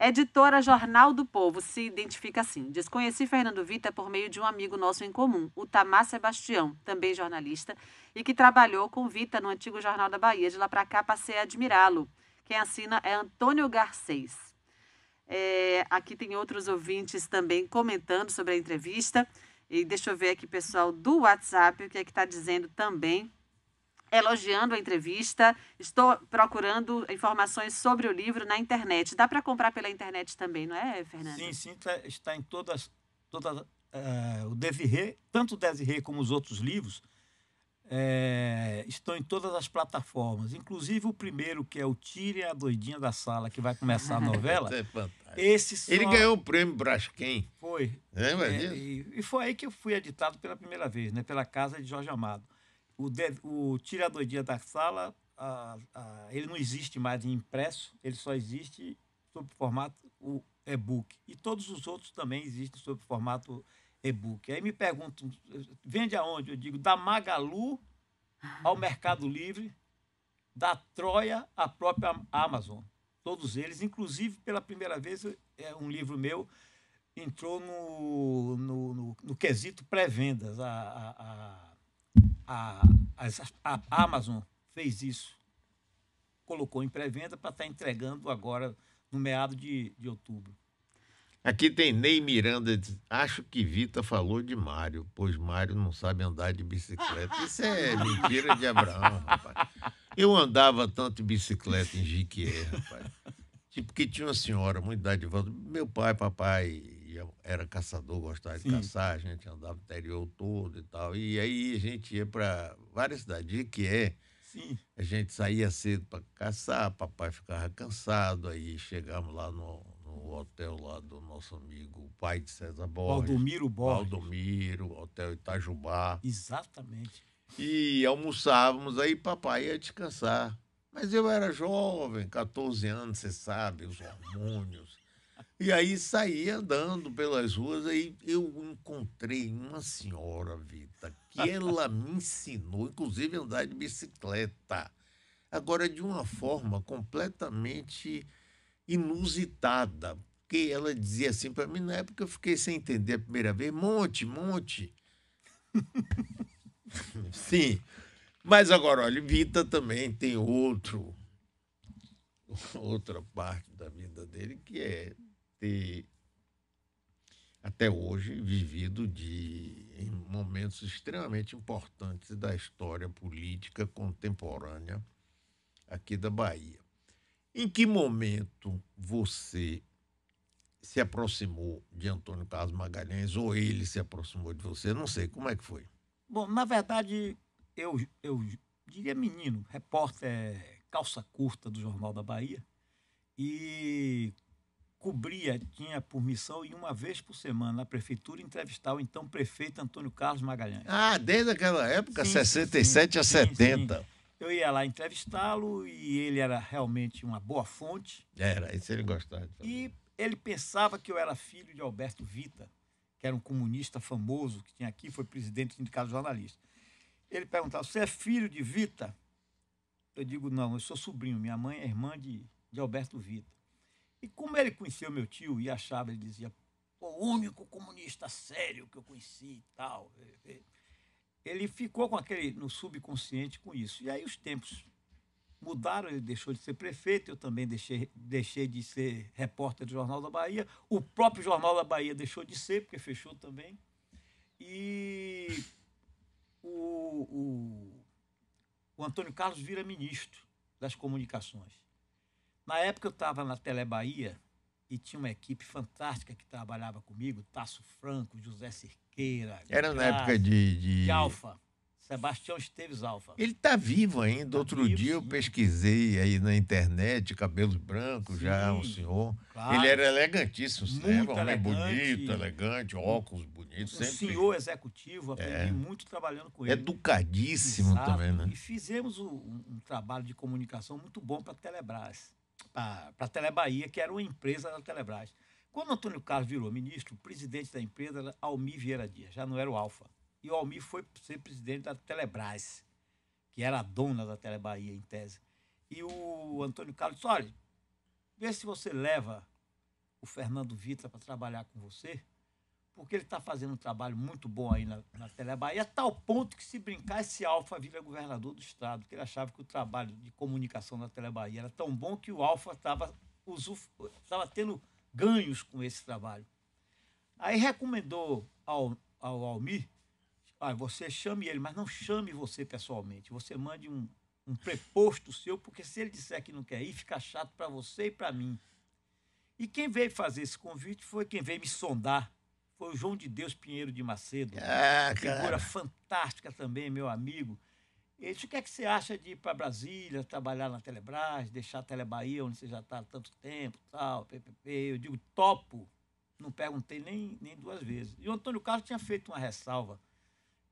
Editora Jornal do Povo se identifica assim. Desconheci Fernando Vita por meio de um amigo nosso em comum, o Tamar Sebastião, também jornalista, e que trabalhou com Vita no antigo Jornal da Bahia. De lá para cá passei a admirá-lo. Quem assina é Antônio Garcês. É, aqui tem outros ouvintes também comentando sobre a entrevista. E deixa eu ver aqui, pessoal, do WhatsApp, o que é que está dizendo também elogiando a entrevista. Estou procurando informações sobre o livro na internet. Dá para comprar pela internet também, não é, Fernando? Sim, sim, tá, está em todas. todas uh, eh, o Desirê, tanto o Desirê como os outros livros é, estão em todas as plataformas, inclusive o primeiro, que é o Tire a Doidinha da Sala, que vai começar a [LAUGHS] novela. é esse só... Ele ganhou o prêmio Brasquem Foi. É, é, e, e foi aí que eu fui editado pela primeira vez, né, pela casa de Jorge Amado o, de, o da sala, a, a, ele não existe mais em impresso, ele só existe sob formato o e-book. E todos os outros também existem sob formato e-book. Aí me perguntam, vende aonde? Eu digo, da Magalu ao Mercado Livre, da Troia à própria Amazon. Todos eles, inclusive pela primeira vez, é um livro meu entrou no, no, no, no quesito pré-vendas. a, a a, a, a Amazon fez isso, colocou em pré-venda para estar tá entregando agora no meado de, de outubro. Aqui tem Ney Miranda, diz, acho que Vita falou de Mário, pois Mário não sabe andar de bicicleta. Isso é [LAUGHS] mentira de Abraão, rapaz. Eu andava tanto de bicicleta em Jiquier, rapaz. Tipo que tinha uma senhora muito volta, meu pai, papai, ia, era caçador, gostava Sim. de caçar, a gente andava no interior todo e tal. E aí a gente ia para várias cidades, que é. Sim. A gente saía cedo para caçar, papai ficava cansado, aí chegamos lá no, no hotel lá do nosso amigo, o pai de César Borges. Valdomiro Borges. Valdomiro, Hotel Itajubá. Exatamente. E almoçávamos, aí papai ia descansar. Mas eu era jovem, 14 anos, você sabe, os hormônios. E aí saí andando pelas ruas, aí eu encontrei uma senhora, Vita, que ela me ensinou, inclusive, a andar de bicicleta. Agora, de uma forma completamente inusitada, porque ela dizia assim para mim, na época eu fiquei sem entender a primeira vez, monte, monte. [LAUGHS] Sim. Mas agora, olha, Vita também tem outro, outra parte da vida dele que é ter até hoje vivido de momentos extremamente importantes da história política contemporânea aqui da Bahia. Em que momento você se aproximou de Antônio Carlos Magalhães ou ele se aproximou de você? Não sei, como é que foi? Bom, na verdade, eu, eu diria menino, repórter calça curta do Jornal da Bahia, e cobria, tinha por missão e uma vez por semana na prefeitura entrevistar o então prefeito Antônio Carlos Magalhães. Ah, desde aquela época, sim, 67 sim, a 70. Sim, eu ia lá entrevistá-lo e ele era realmente uma boa fonte. Era, isso ele gostava. E ele pensava que eu era filho de Alberto Vita, que era um comunista famoso que tinha aqui, foi presidente do Sindicato Jornalista. Ele perguntava: Você é filho de Vita? Eu digo: Não, eu sou sobrinho. Minha mãe é irmã de, de Alberto Vita. E como ele conheceu meu tio e achava, ele dizia, o único comunista sério que eu conheci e tal. É, é. Ele ficou com aquele no subconsciente com isso. E aí os tempos mudaram, ele deixou de ser prefeito, eu também deixei, deixei de ser repórter do Jornal da Bahia. O próprio Jornal da Bahia deixou de ser, porque fechou também. E o, o, o Antônio Carlos vira ministro das comunicações. Na época eu estava na Telebahia e tinha uma equipe fantástica que trabalhava comigo, Tasso Franco, José Cirqueira. Era Graça, na época de... De, de Alfa. Sebastião Esteves Alfa. Ele está vivo ainda. Tá Outro vivo, dia eu pesquisei aí na internet, cabelos brancos, é sim, já um senhor. Claro. Ele era elegantíssimo, sempre. né? Um bonito, elegante, óculos bonitos. Um sempre. senhor executivo, aprendi é. muito trabalhando com ele. Educadíssimo Exato. também, né? E fizemos um, um trabalho de comunicação muito bom para a Telebrás para a Telebahia, que era uma empresa da Telebrás. Quando Antônio Carlos virou ministro, o presidente da empresa era Almir Vieira Dias, já não era o Alfa. E o Almir foi ser presidente da Telebrás, que era a dona da Telebahia, em tese. E o Antônio Carlos disse, olha, vê se você leva o Fernando Vita para trabalhar com você, porque ele está fazendo um trabalho muito bom aí na, na Telebahia, a tal ponto que se brincar esse Alfa vira governador do estado, que ele achava que o trabalho de comunicação na Telebahia era tão bom que o Alfa estava tendo ganhos com esse trabalho. Aí recomendou ao, ao Almir, ah, você chame ele, mas não chame você pessoalmente, você mande um, um preposto seu, porque se ele disser que não quer ir, fica chato para você e para mim. E quem veio fazer esse convite foi quem veio me sondar foi o João de Deus Pinheiro de Macedo. Ah, né? figura fantástica também, meu amigo. Ele disse, o que é que você acha de ir para Brasília, trabalhar na Telebrás, deixar a Telebahia, onde você já está há tanto tempo, tal, PPP. Eu digo, topo. Não perguntei nem, nem duas vezes. E o Antônio Carlos tinha feito uma ressalva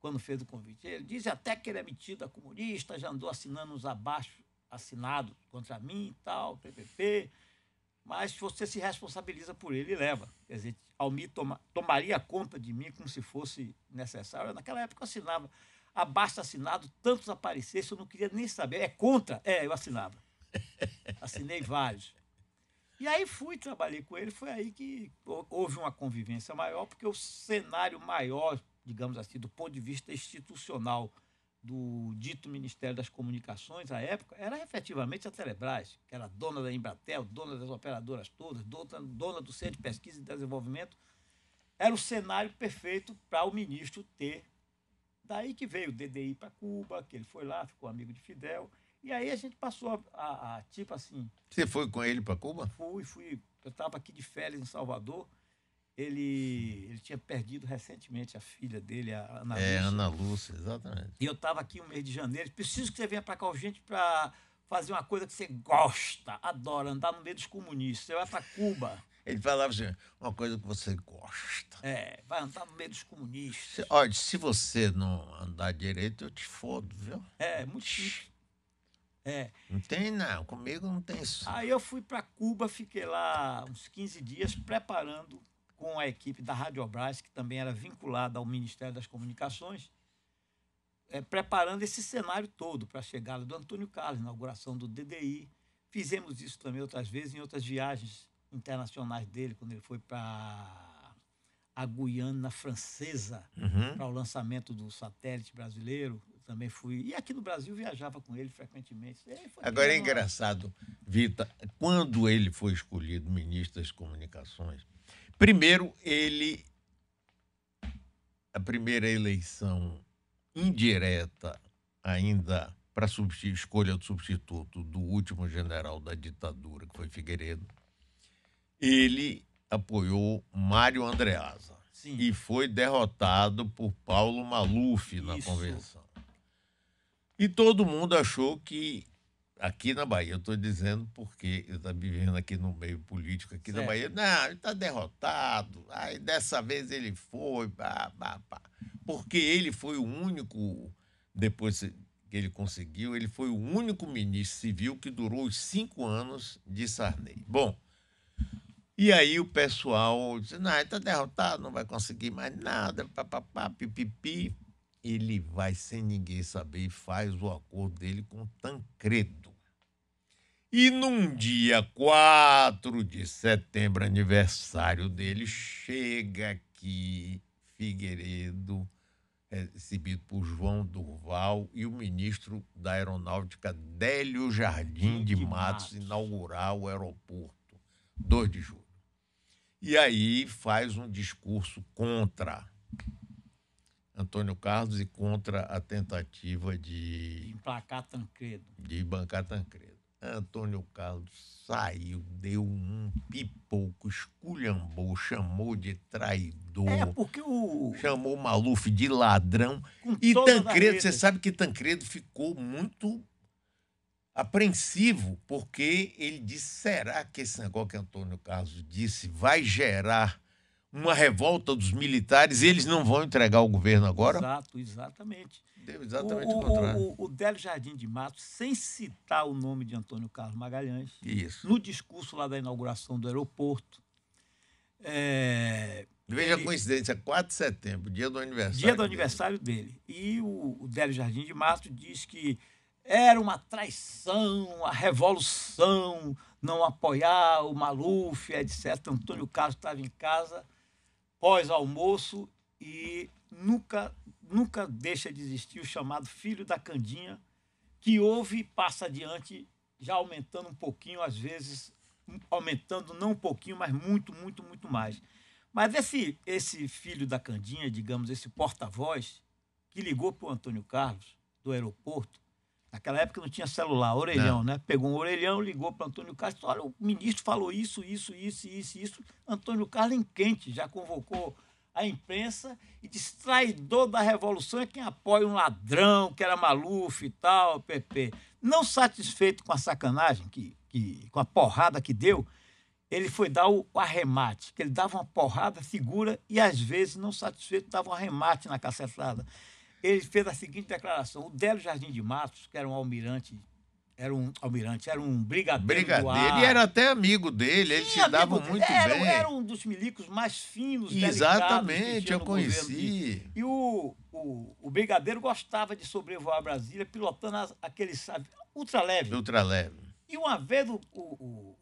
quando fez o convite. Ele diz até que ele é metido a comunista, já andou assinando uns abaixo assinados contra mim e tal, PPP. Mas você se responsabiliza por ele e leva. Quer dizer, Almir toma, tomaria conta de mim como se fosse necessário. Naquela época eu assinava abaixo assinado, tantos aparecessem, eu não queria nem saber. É contra? É, eu assinava. [LAUGHS] Assinei vários. E aí fui, trabalhei com ele, foi aí que houve uma convivência maior, porque o cenário maior, digamos assim, do ponto de vista institucional do dito Ministério das Comunicações à época era efetivamente a Telebrás, que era dona da Embratel, dona das operadoras todas, dona do Centro de Pesquisa e Desenvolvimento. Era o cenário perfeito para o ministro ter. Daí que veio o DDI para Cuba, que ele foi lá, ficou amigo de Fidel. E aí a gente passou a, a, a tipo assim. Você foi com ele para Cuba? Fui, fui. Eu estava aqui de férias em Salvador ele, ele tinha perdido recentemente a filha dele, a Ana é, Lúcia. É, Ana Lúcia, exatamente. E eu estava aqui no mês de janeiro. Preciso que você venha para cá urgente para fazer uma coisa que você gosta, adora, andar no meio dos comunistas. Você vai para Cuba. Ele falava assim, uma coisa que você gosta. É, vai andar no meio dos comunistas. Se, olha, se você não andar direito, eu te fodo, viu? É, muito É. Não tem, não. Comigo não tem isso. Aí eu fui para Cuba, fiquei lá uns 15 dias preparando com a equipe da Radiobras, que também era vinculada ao Ministério das Comunicações, é, preparando esse cenário todo para a chegada do Antônio Carlos, inauguração do DDI. Fizemos isso também outras vezes em outras viagens internacionais dele, quando ele foi para a Guiana Francesa, uhum. para o lançamento do satélite brasileiro. também fui. E aqui no Brasil viajava com ele frequentemente. Ele Agora é engraçado, Vita, quando ele foi escolhido ministro das Comunicações, Primeiro, ele. A primeira eleição indireta, ainda para escolha do substituto do último general da ditadura, que foi Figueiredo, ele apoiou Mário Andreasa. Sim. E foi derrotado por Paulo Maluf na Isso. convenção. E todo mundo achou que aqui na Bahia, eu estou dizendo porque eu estou vivendo aqui no meio político aqui certo. na Bahia. Não, ele está derrotado. Aí dessa vez ele foi, porque ele foi o único, depois que ele conseguiu, ele foi o único ministro civil que durou os cinco anos de Sarney. Bom, e aí o pessoal disse, não, ele está derrotado, não vai conseguir mais nada, papapá, pipipi. Ele vai sem ninguém saber e faz o acordo dele com Tancredo. E num dia 4 de setembro, aniversário dele, chega aqui Figueiredo, recebido é, por João Durval e o ministro da Aeronáutica Délio Jardim de Matos, inaugurar o aeroporto, 2 de julho. E aí faz um discurso contra Antônio Carlos e contra a tentativa de. Emplacar Tancredo. De bancar Tancredo. Antônio Carlos saiu, deu um pipoco, esculhambou, chamou de traidor. É, porque o. Chamou o Maluf de ladrão. Com e Tancredo, você sabe que Tancredo ficou muito apreensivo, porque ele disse: será que esse negócio que Antônio Carlos disse vai gerar uma revolta dos militares e eles não vão entregar o governo agora? Exato, exatamente exatamente o, o contrário. O, o, o Délio Jardim de Matos, sem citar o nome de Antônio Carlos Magalhães, Isso. no discurso lá da inauguração do aeroporto. É, Veja ele, a coincidência, 4 de setembro, dia do aniversário. Dia do dele. aniversário dele. E o, o Délio Jardim de Matos diz que era uma traição, a revolução, não apoiar o Maluf, etc. Antônio Carlos estava em casa pós-almoço e nunca nunca deixa de existir o chamado filho da candinha, que ouve e passa adiante, já aumentando um pouquinho, às vezes aumentando não um pouquinho, mas muito, muito, muito mais. Mas esse, esse filho da Candinha, digamos, esse porta-voz, que ligou para o Antônio Carlos, do aeroporto, naquela época não tinha celular, orelhão, não. É. né? Pegou um orelhão, ligou para Antônio Carlos, olha, o ministro falou isso, isso, isso, isso, isso. Antônio Carlos em quente, já convocou a imprensa e diz traidor da revolução é quem apoia um ladrão, que era Maluf e tal, PP. Não satisfeito com a sacanagem, que, que, com a porrada que deu, ele foi dar o, o arremate, que ele dava uma porrada segura e às vezes, não satisfeito, dava um arremate na cacetada. Ele fez a seguinte declaração: o Délio Jardim de Matos, que era um almirante era um almirante, era um brigadeiro. Brigadeiro, e era até amigo dele, eles se davam muito era, bem. Era um dos milicos mais finos, Exatamente, eu conheci. De, e o, o, o, brigadeiro gostava de sobrevoar Brasília pilotando as, aquele sabe, ultraleve. Ultraleve. E uma vez o, o,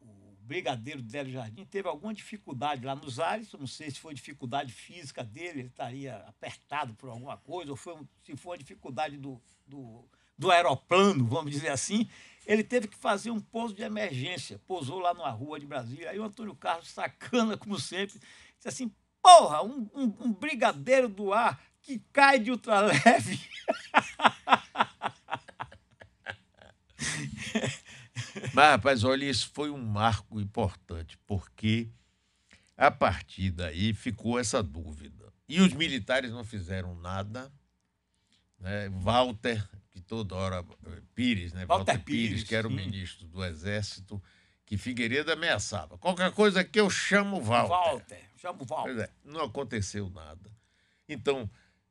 o brigadeiro Délio Jardim teve alguma dificuldade lá nos ares, não sei se foi dificuldade física dele, ele estaria apertado por alguma coisa, ou foi, se foi uma dificuldade do, do do aeroplano, vamos dizer assim, ele teve que fazer um pouso de emergência. Pousou lá numa rua de Brasília. Aí o Antônio Carlos, sacana como sempre, disse assim: Porra, um, um, um brigadeiro do ar que cai de ultraleve. [LAUGHS] Mas, rapaz, olha, isso foi um marco importante, porque a partir daí ficou essa dúvida. E os militares não fizeram nada. Né? Walter que toda hora. Eh, Pires, né? Walter, Walter Pires, Pires, que era o ministro do Exército, que Figueiredo ameaçava. Qualquer coisa que eu chamo Walter. Walter, chamo Walter. É, não aconteceu nada. Então,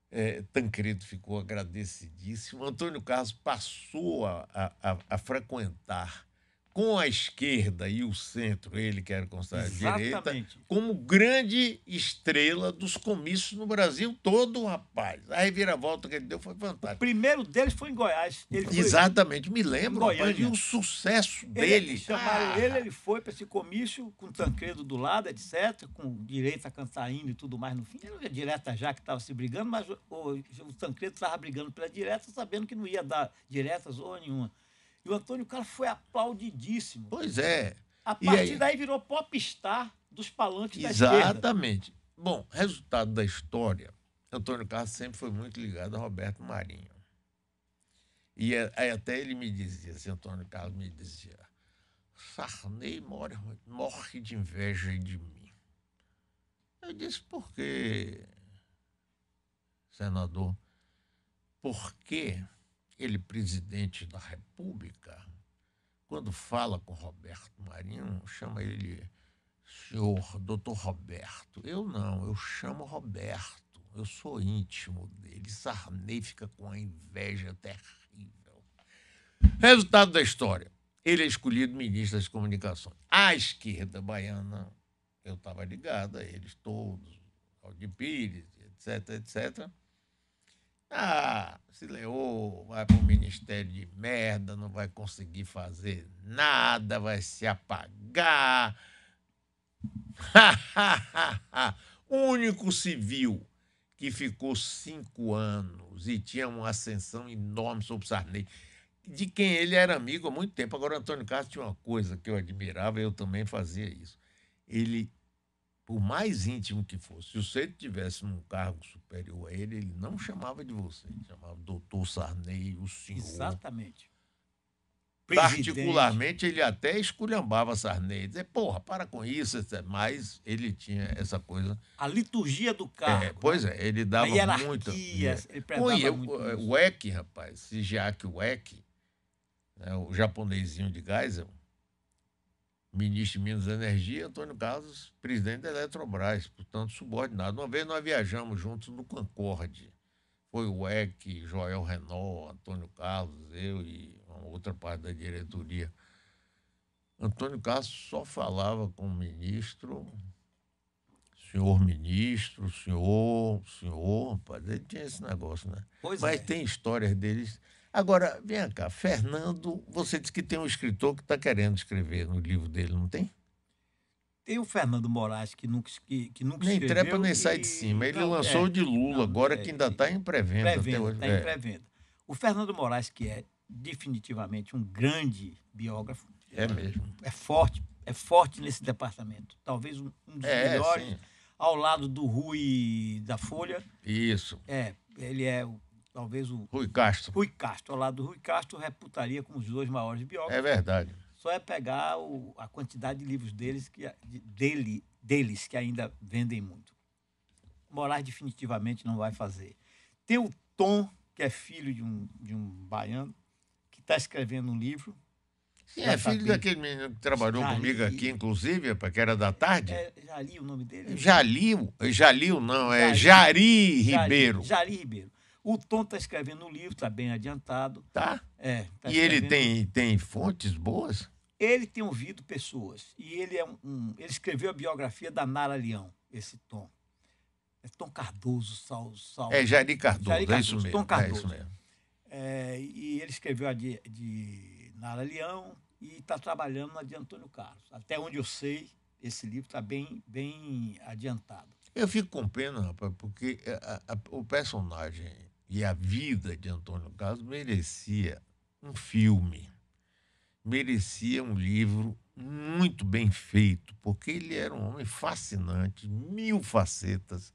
é, Tancredo ficou agradecidíssimo. Antônio Carlos passou a, a, a frequentar com a esquerda e o centro, ele quer constar a direita, como grande estrela dos comícios no Brasil todo, rapaz. A reviravolta que ele deu foi fantástica. O primeiro deles foi em Goiás. Ele Exatamente, me lembro, rapaz, e o sucesso ele, dele. Chamaram ah. ele, ele foi para esse comício com o Tancredo do lado, etc., com direita a e tudo mais no fim. Era direta já que estava se brigando, mas o, o Tancredo estava brigando pela direta, sabendo que não ia dar diretas ou nenhuma. E o Antônio Carlos foi aplaudidíssimo. Pois é. A partir daí virou popstar dos palanques Exatamente. da esquerda. Exatamente. Bom, resultado da história, Antônio Carlos sempre foi muito ligado a Roberto Marinho. E é, até ele me dizia, assim, Antônio Carlos me dizia, Sarney morre, morre de inveja de mim. Eu disse, por quê, senador? Por quê? aquele presidente da República, quando fala com Roberto Marinho, chama ele senhor, doutor Roberto. Eu não, eu chamo Roberto. Eu sou íntimo dele. Sarney fica com a inveja terrível. Resultado da história. Ele é escolhido ministro das comunicações. A esquerda baiana, eu estava ligado a eles todos, Aldi Pires, etc, etc. Ah, se leu vai para o ministério de merda, não vai conseguir fazer nada, vai se apagar. [LAUGHS] Único civil que ficou cinco anos e tinha uma ascensão enorme sobre Sarney, de quem ele era amigo há muito tempo. Agora, Antônio Castro tinha uma coisa que eu admirava, eu também fazia isso. Ele por mais íntimo que fosse, se você tivesse um cargo superior a ele, ele não chamava de você, ele chamava doutor Sarney, o senhor. Exatamente. Particularmente, ele até esculhambava Sarney, dizia, porra, para com isso, mas ele tinha essa coisa. A liturgia do cargo. É, pois né? é, ele dava muito. Ele Oi, é. eu, muito é, o Eck, rapaz, Sijiaki Weck, né, o japonesinho de Geisel, ministro de Minas e Energia, Antônio Carlos, presidente da Eletrobras, portanto, subordinado. Uma vez nós viajamos juntos no Concorde. Foi o EC, Joel Renault, Antônio Carlos, eu e uma outra parte da diretoria. Antônio Carlos só falava com o ministro, senhor ministro, senhor, senhor, rapaz, ele tinha esse negócio, né? Pois Mas é. tem histórias deles Agora, vem cá, Fernando, você disse que tem um escritor que está querendo escrever no livro dele, não tem? Tem o Fernando Moraes, que nunca, que, que nunca nem escreveu. Nem trepa, nem e... sai de cima. Ele não, lançou é, de Lula, não, agora é, que ainda está é, em pré-venda. Pré está em é. pré-venda. O Fernando Moraes, que é definitivamente um grande biógrafo. É mesmo. É forte, é forte nesse departamento. Talvez um, um dos é, melhores, sim. ao lado do Rui da Folha. Isso. É, ele é o talvez o. Rui Castro. Rui Castro, ao lado do Rui Castro, reputaria como os dois maiores biógrafos. É verdade. Só é pegar o, a quantidade de livros deles que, de, dele, deles que ainda vendem muito. Moraes definitivamente não vai fazer. Tem o Tom, que é filho de um, de um baiano, que está escrevendo um livro Sim, é filho daquele menino que trabalhou comigo aqui, inclusive, é, que era da tarde. É, Jali o nome dele? Jalil. Jalil não, é Jari, Jari Ribeiro. Jari Ribeiro. O Tom está escrevendo um livro, está bem adiantado. Tá? É. Tá e ele tem, tem fontes boas? Ele tem ouvido pessoas. E ele é um, um, Ele escreveu a biografia da Nara Leão, esse Tom. É Tom Cardoso, Sal. Sal é Jair Cardoso, Jair é Cardoso, é isso mesmo. Tom Cardoso. É isso mesmo. É, e ele escreveu a de, de Nara Leão e está trabalhando na de Antônio Carlos. Até onde eu sei, esse livro está bem, bem adiantado. Eu fico com pena, rapaz, porque é, a, a, o personagem e a vida de Antônio Carlos merecia um filme, merecia um livro muito bem feito, porque ele era um homem fascinante, mil facetas,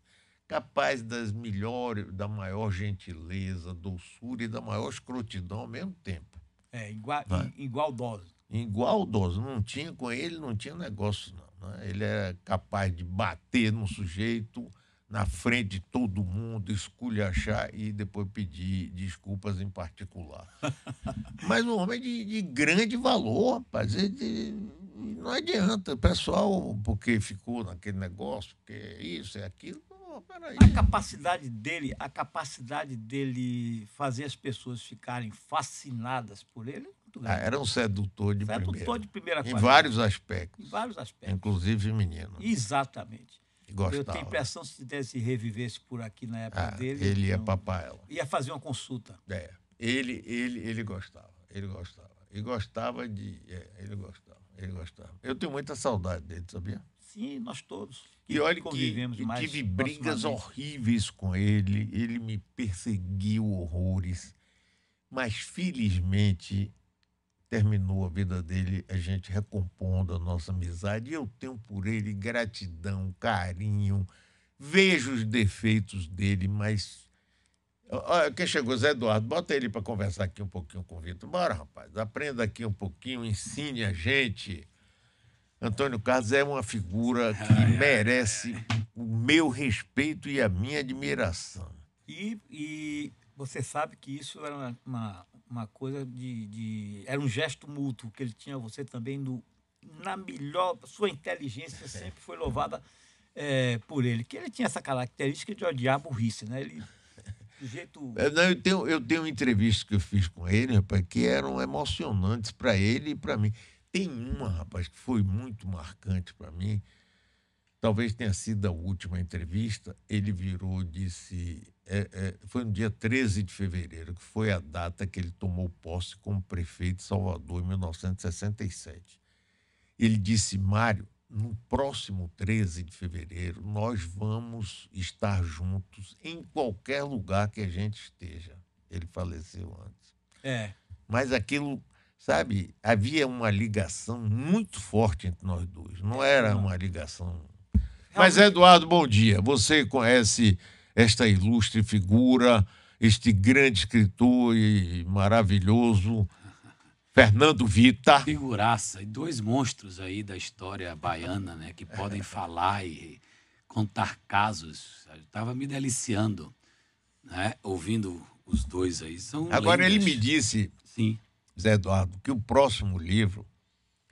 capaz das melhores, da maior gentileza, doçura e da maior escrotidão ao mesmo tempo. É, igual, né? igual dose. Igual dose. Não tinha, com ele não tinha negócio, não. Né? Ele era capaz de bater num sujeito na frente de todo mundo, esculhachar e depois pedir desculpas em particular. [LAUGHS] Mas um homem de, de grande valor, rapaz. Ele, não adianta, o pessoal, porque ficou naquele negócio, porque é isso, é aquilo. Oh, a capacidade dele, a capacidade dele fazer as pessoas ficarem fascinadas por ele é ah, era um sedutor de sedutor primeira. de primeira Em vários aspectos. Em vários aspectos. Inclusive menino né? Exatamente. Gostava. Eu tenho a impressão se tivesse revivesse por aqui na época ah, dele. Ele ia não... papar ela. Ia fazer uma consulta. É. Ele, ele, ele gostava. Ele gostava. E gostava de. É, ele gostava. Ele gostava. Eu tenho muita saudade dele, sabia? Sim, nós todos. E olha que mais tive brigas horríveis com ele. Ele me perseguiu horrores. Mas felizmente terminou a vida dele, a gente recompondo a nossa amizade. E eu tenho por ele gratidão, carinho, vejo os defeitos dele, mas. Olha, quem chegou, Zé Eduardo, bota ele para conversar aqui um pouquinho com o Vitor. Bora, rapaz, aprenda aqui um pouquinho, ensine a gente. Antônio Carlos é uma figura que ai, merece ai. o meu respeito e a minha admiração. E, e você sabe que isso era uma uma coisa de, de, Era um gesto mútuo que ele tinha você também no, na melhor. Sua inteligência é. sempre foi louvada é, por ele. Que ele tinha essa característica de odiar a burrice, né? Ele. Do jeito... É, não, eu, tenho, eu tenho entrevistas que eu fiz com ele, rapaz, que eram emocionantes para ele e para mim. Tem uma, rapaz, que foi muito marcante para mim talvez tenha sido a última entrevista, ele virou e disse. É, é, foi no dia 13 de fevereiro, que foi a data que ele tomou posse como prefeito de Salvador, em 1967. Ele disse: Mário, no próximo 13 de fevereiro, nós vamos estar juntos em qualquer lugar que a gente esteja. Ele faleceu antes. É. Mas aquilo sabe, havia uma ligação muito forte entre nós dois. Não é, era uma ligação mas, Eduardo, bom dia. Você conhece esta ilustre figura, este grande escritor e maravilhoso Fernando Vita. Figuraça. E dois monstros aí da história baiana, né? Que podem é. falar e contar casos. Estava tava me deliciando, né? Ouvindo os dois aí. São Agora, ele me disse, Sim. Zé Eduardo, que o próximo livro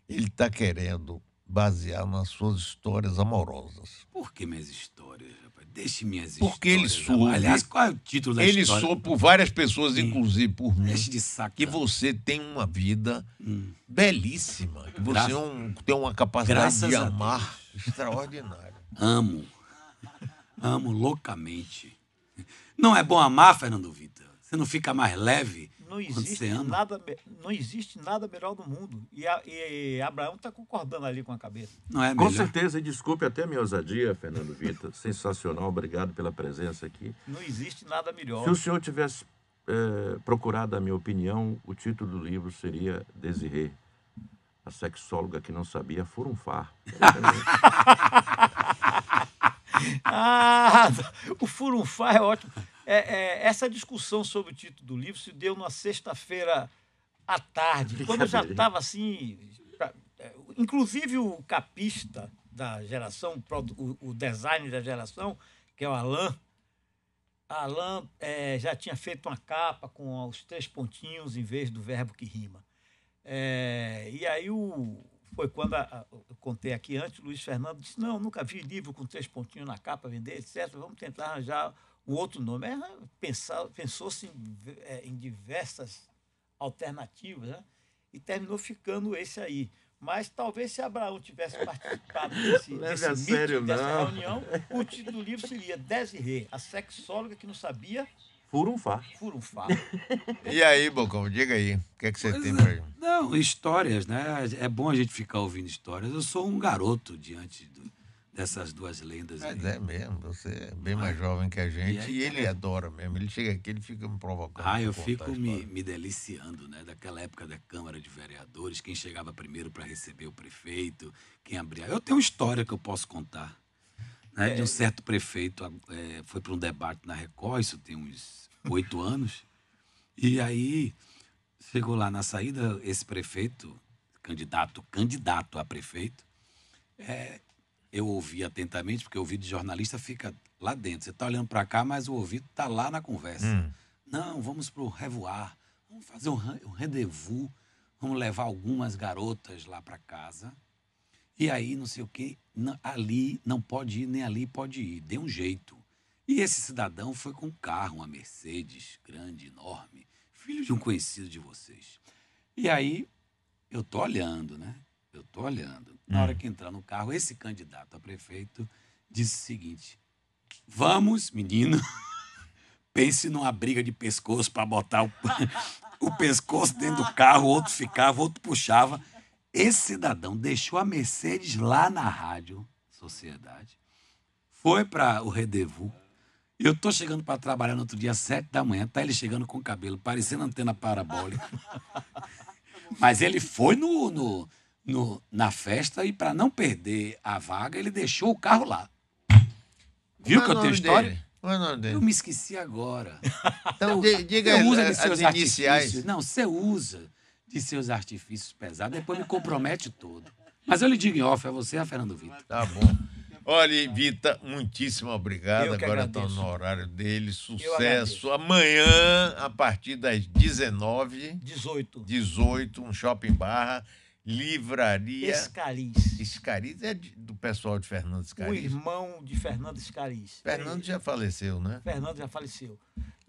ele está querendo basear nas suas histórias amorosas. Por que minhas histórias, rapaz? Deixe minhas histórias. Porque ele soube. Aliás, qual é o título da ele história? Ele soube por várias pessoas, inclusive por mim, Deixe de saco. que você tem uma vida hum. belíssima, que você Graças... É um, tem uma capacidade Graças de amar extraordinária. Amo. Amo loucamente. Não é bom amar, Fernando Vitor. Você não fica mais leve não existe nada, não existe nada melhor no mundo. E, a, e Abraão está concordando ali com a cabeça. Não é melhor. com certeza, e desculpe até minha ousadia, Fernando Vitor. [LAUGHS] Sensacional, obrigado pela presença aqui. Não existe nada melhor. Se o senhor tivesse é, procurado a minha opinião, o título do livro seria Desirê, a sexóloga que não sabia furunfar. [LAUGHS] ah, o furunfar é ótimo. É, é, essa discussão sobre o título do livro se deu numa sexta-feira à tarde, quando eu já estava assim. Pra, é, inclusive o capista da geração, o, o design da geração, que é o Alain, Alain é, já tinha feito uma capa com os três pontinhos em vez do verbo que rima. É, e aí o, foi quando a, a, eu contei aqui antes, o Luiz Fernando disse, não, nunca vi livro com três pontinhos na capa vender, etc. Vamos tentar arranjar o outro nome é pensou-se em, é, em, diversas alternativas né? e terminou ficando esse aí. Mas talvez se Abraão tivesse participado desse, [LAUGHS] desse mito, sério, dessa reunião, o título do livro seria Desirê, a sexóloga que não sabia Furunfá. Furunfá. [LAUGHS] e aí, Bocão, diga aí, o que, é que você pois tem é. para Não, histórias, né? É bom a gente ficar ouvindo histórias. Eu sou um garoto diante do, dessas duas lendas. Mas aí. é mesmo, você é bem ah. mais ah, jovem que a gente e, aí, e ele é... adora mesmo. Ele chega aqui, ele fica me provocando. Ah, eu fico me, me, deliciando, né? Daquela época da Câmara de Vereadores, quem chegava primeiro para receber o prefeito, quem abria. Eu tenho uma história que eu posso contar. Né? É. De um é. certo prefeito é, foi para um debate na Record, isso tem uns oito anos. E aí chegou lá na saída esse prefeito, candidato, candidato a prefeito, é, eu ouvi atentamente, porque o ouvido de jornalista fica lá dentro. Você está olhando para cá, mas o ouvido está lá na conversa. Hum. Não, vamos para o revoar, vamos fazer um, um rendezvous, vamos levar algumas garotas lá para casa. E aí, não sei o quê, ali não pode ir, nem ali pode ir. Deu um jeito. E esse cidadão foi com um carro, uma Mercedes grande, enorme, filho de um conhecido de vocês. E aí, eu tô olhando, né? Eu estou olhando. Na hum. hora que entrar no carro, esse candidato a prefeito disse o seguinte: vamos, menino, [LAUGHS] pense numa briga de pescoço para botar o, [LAUGHS] o pescoço dentro do carro, outro ficava, outro puxava. Esse cidadão deixou a Mercedes lá na rádio Sociedade, foi para o Rendezvous. Eu tô chegando para trabalhar no outro dia, às sete da manhã, tá ele chegando com o cabelo, parecendo antena parabólica. [LAUGHS] Mas ele foi no, no no, na festa e, para não perder a vaga, ele deixou o carro lá. Viu que eu é tenho história? Dele? é Eu me esqueci agora. então, então diga você usa eh, de seus artifícios. Não, você usa de seus artifícios pesados, depois me compromete todo. Mas eu lhe digo em off, é você e a Fernando Vitor. Tá bom. Olha, Vita, muitíssimo obrigado. Agora tá estou no horário dele. Sucesso. Amanhã, a partir das 19 18 18 um shopping barra. Livraria. Escariz. Escariz é do pessoal de Fernando Escariz. O irmão de Fernando Escariz. Fernando já faleceu, né? Fernando já faleceu.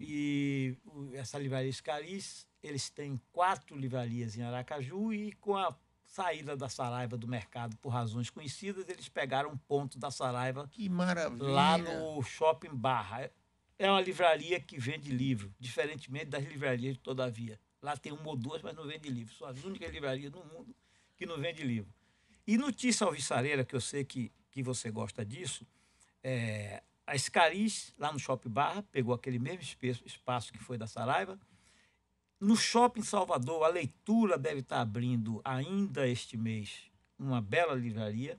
E essa livraria Escariz, eles têm quatro livrarias em Aracaju e com a saída da Saraiva do mercado por razões conhecidas, eles pegaram um ponto da Saraiva. Que maravilha! Lá no Shopping Barra. É uma livraria que vende livro, diferentemente das livrarias de Todavia. Lá tem uma ou duas, mas não vende livro. São as únicas livrarias no mundo que não vende livro. E notícia alvissareira, que eu sei que, que você gosta disso, é, a Escariz, lá no Shopping Barra, pegou aquele mesmo espaço que foi da Saraiva. No Shopping Salvador, a leitura deve estar abrindo ainda este mês uma bela livraria.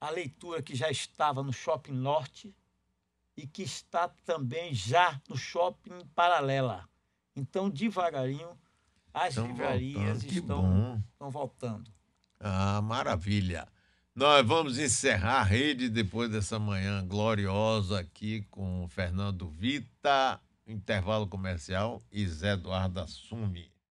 A leitura que já estava no Shopping Norte e que está também já no Shopping Paralela. Então, devagarinho, as estão livrarias voltando. Estão, estão voltando. Ah, maravilha. Nós vamos encerrar a rede depois dessa manhã gloriosa aqui com Fernando Vita, intervalo comercial e Zé Eduardo assume.